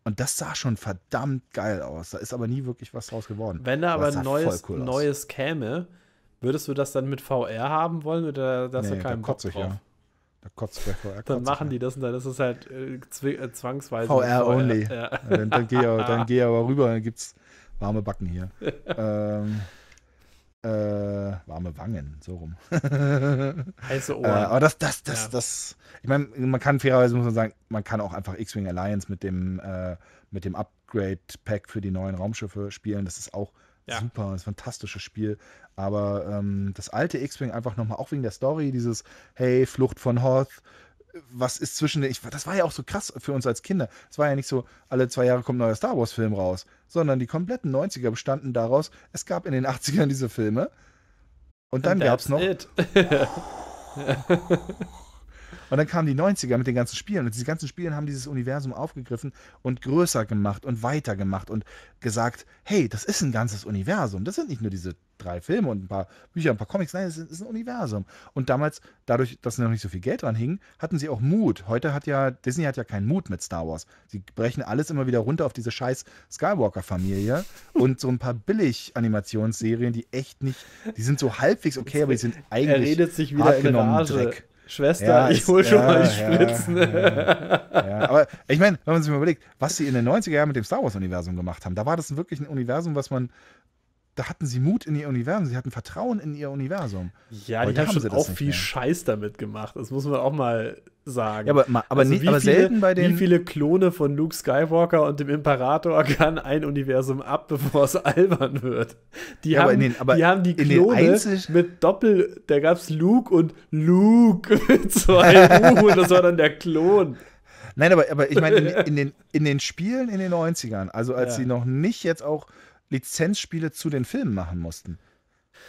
Und das sah schon verdammt geil aus. Da ist aber nie wirklich was draus geworden. Wenn da aber, aber ein neues, cool neues käme, Würdest du das dann mit VR haben wollen oder dass nee, du keinen da Bock drauf? Ja. Da kotzt der VR. Dann machen die das und dann ist es halt äh, äh, zwangsweise. VR only. Ja. dann, dann gehe ich, aber, geh aber rüber, dann gibt es warme Backen hier. ähm, äh, warme Wangen, so rum. Heiße äh, Ohren. aber das, das, das, ja. das. Ich meine, man kann fairerweise muss man sagen, man kann auch einfach X-Wing Alliance mit dem, äh, mit dem Upgrade-Pack für die neuen Raumschiffe spielen. Das ist auch ja. Super, das ist ein fantastisches Spiel. Aber ähm, das alte X-Wing einfach nochmal, auch wegen der Story, dieses Hey, Flucht von Hoth, was ist zwischen den. Ich, das war ja auch so krass für uns als Kinder. Es war ja nicht so, alle zwei Jahre kommt ein neuer Star Wars-Film raus, sondern die kompletten 90er bestanden daraus, es gab in den 80ern diese Filme. Und dann gab es noch. Und dann kamen die 90er mit den ganzen Spielen. Und diese ganzen Spielen haben dieses Universum aufgegriffen und größer gemacht und weiter gemacht und gesagt, hey, das ist ein ganzes Universum. Das sind nicht nur diese drei Filme und ein paar Bücher, ein paar Comics. Nein, es ist ein Universum. Und damals, dadurch, dass noch nicht so viel Geld dran hing, hatten sie auch Mut. Heute hat ja, Disney hat ja keinen Mut mit Star Wars. Sie brechen alles immer wieder runter auf diese scheiß Skywalker-Familie und so ein paar Billig-Animationsserien, die echt nicht, die sind so halbwegs okay, aber die sind eigentlich Er redet sich wieder in Rage. Dreck. Schwester, ja, ich hol schon ja, mal die Spritzen. Ja, Aber ich meine, wenn man sich mal überlegt, was sie in den 90er Jahren mit dem Star Wars-Universum gemacht haben, da war das wirklich ein Universum, was man da hatten sie Mut in ihr Universum, sie hatten Vertrauen in ihr Universum. Ja, aber die haben, haben schon auch viel mehr. Scheiß damit gemacht. Das muss man auch mal sagen. Ja, aber, aber, also nie, ne, aber viele, selten bei den. Wie viele Klone von Luke Skywalker und dem Imperator kann ein Universum ab, bevor es albern wird? Die, ja, haben, den, die haben, die Klone mit Doppel. Da gab es Luke und Luke mit zwei U und das war dann der Klon. Nein, aber, aber ich meine, in, in, den, in den Spielen in den 90ern, also als ja. sie noch nicht jetzt auch Lizenzspiele zu den Filmen machen mussten.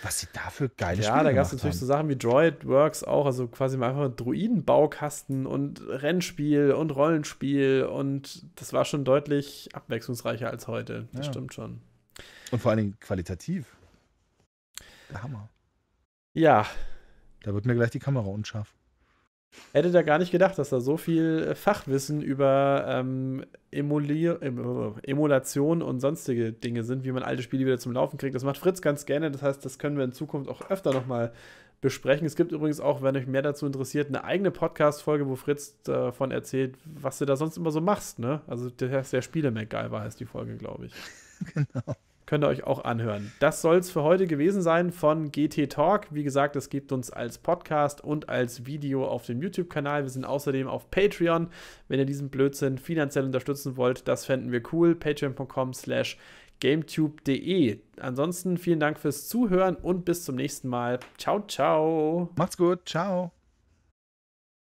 Was sie dafür geile ja, Spiele Ja, da gab es natürlich haben. so Sachen wie Droid Works auch, also quasi mal einfach einen Druidenbaukasten und Rennspiel und Rollenspiel und das war schon deutlich abwechslungsreicher als heute. Das ja. stimmt schon. Und vor allen Dingen qualitativ. Der Hammer. Ja. Da wird mir gleich die Kamera unscharf hätte da gar nicht gedacht, dass da so viel äh, Fachwissen über ähm, Emulier, äh, Emulation und sonstige Dinge sind, wie man alte Spiele wieder zum Laufen kriegt. Das macht Fritz ganz gerne. Das heißt, das können wir in Zukunft auch öfter nochmal besprechen. Es gibt übrigens auch, wenn euch mehr dazu interessiert, eine eigene Podcast-Folge, wo Fritz davon erzählt, was du da sonst immer so machst. Ne? Also, der heißt ja Spiele-MacGyver, heißt die Folge, glaube ich. genau. Könnt ihr euch auch anhören. Das soll es für heute gewesen sein von GT Talk. Wie gesagt, es gibt uns als Podcast und als Video auf dem YouTube-Kanal. Wir sind außerdem auf Patreon. Wenn ihr diesen Blödsinn finanziell unterstützen wollt, das fänden wir cool. Patreon.com slash gametube.de. Ansonsten vielen Dank fürs Zuhören und bis zum nächsten Mal. Ciao, ciao. Macht's gut. Ciao.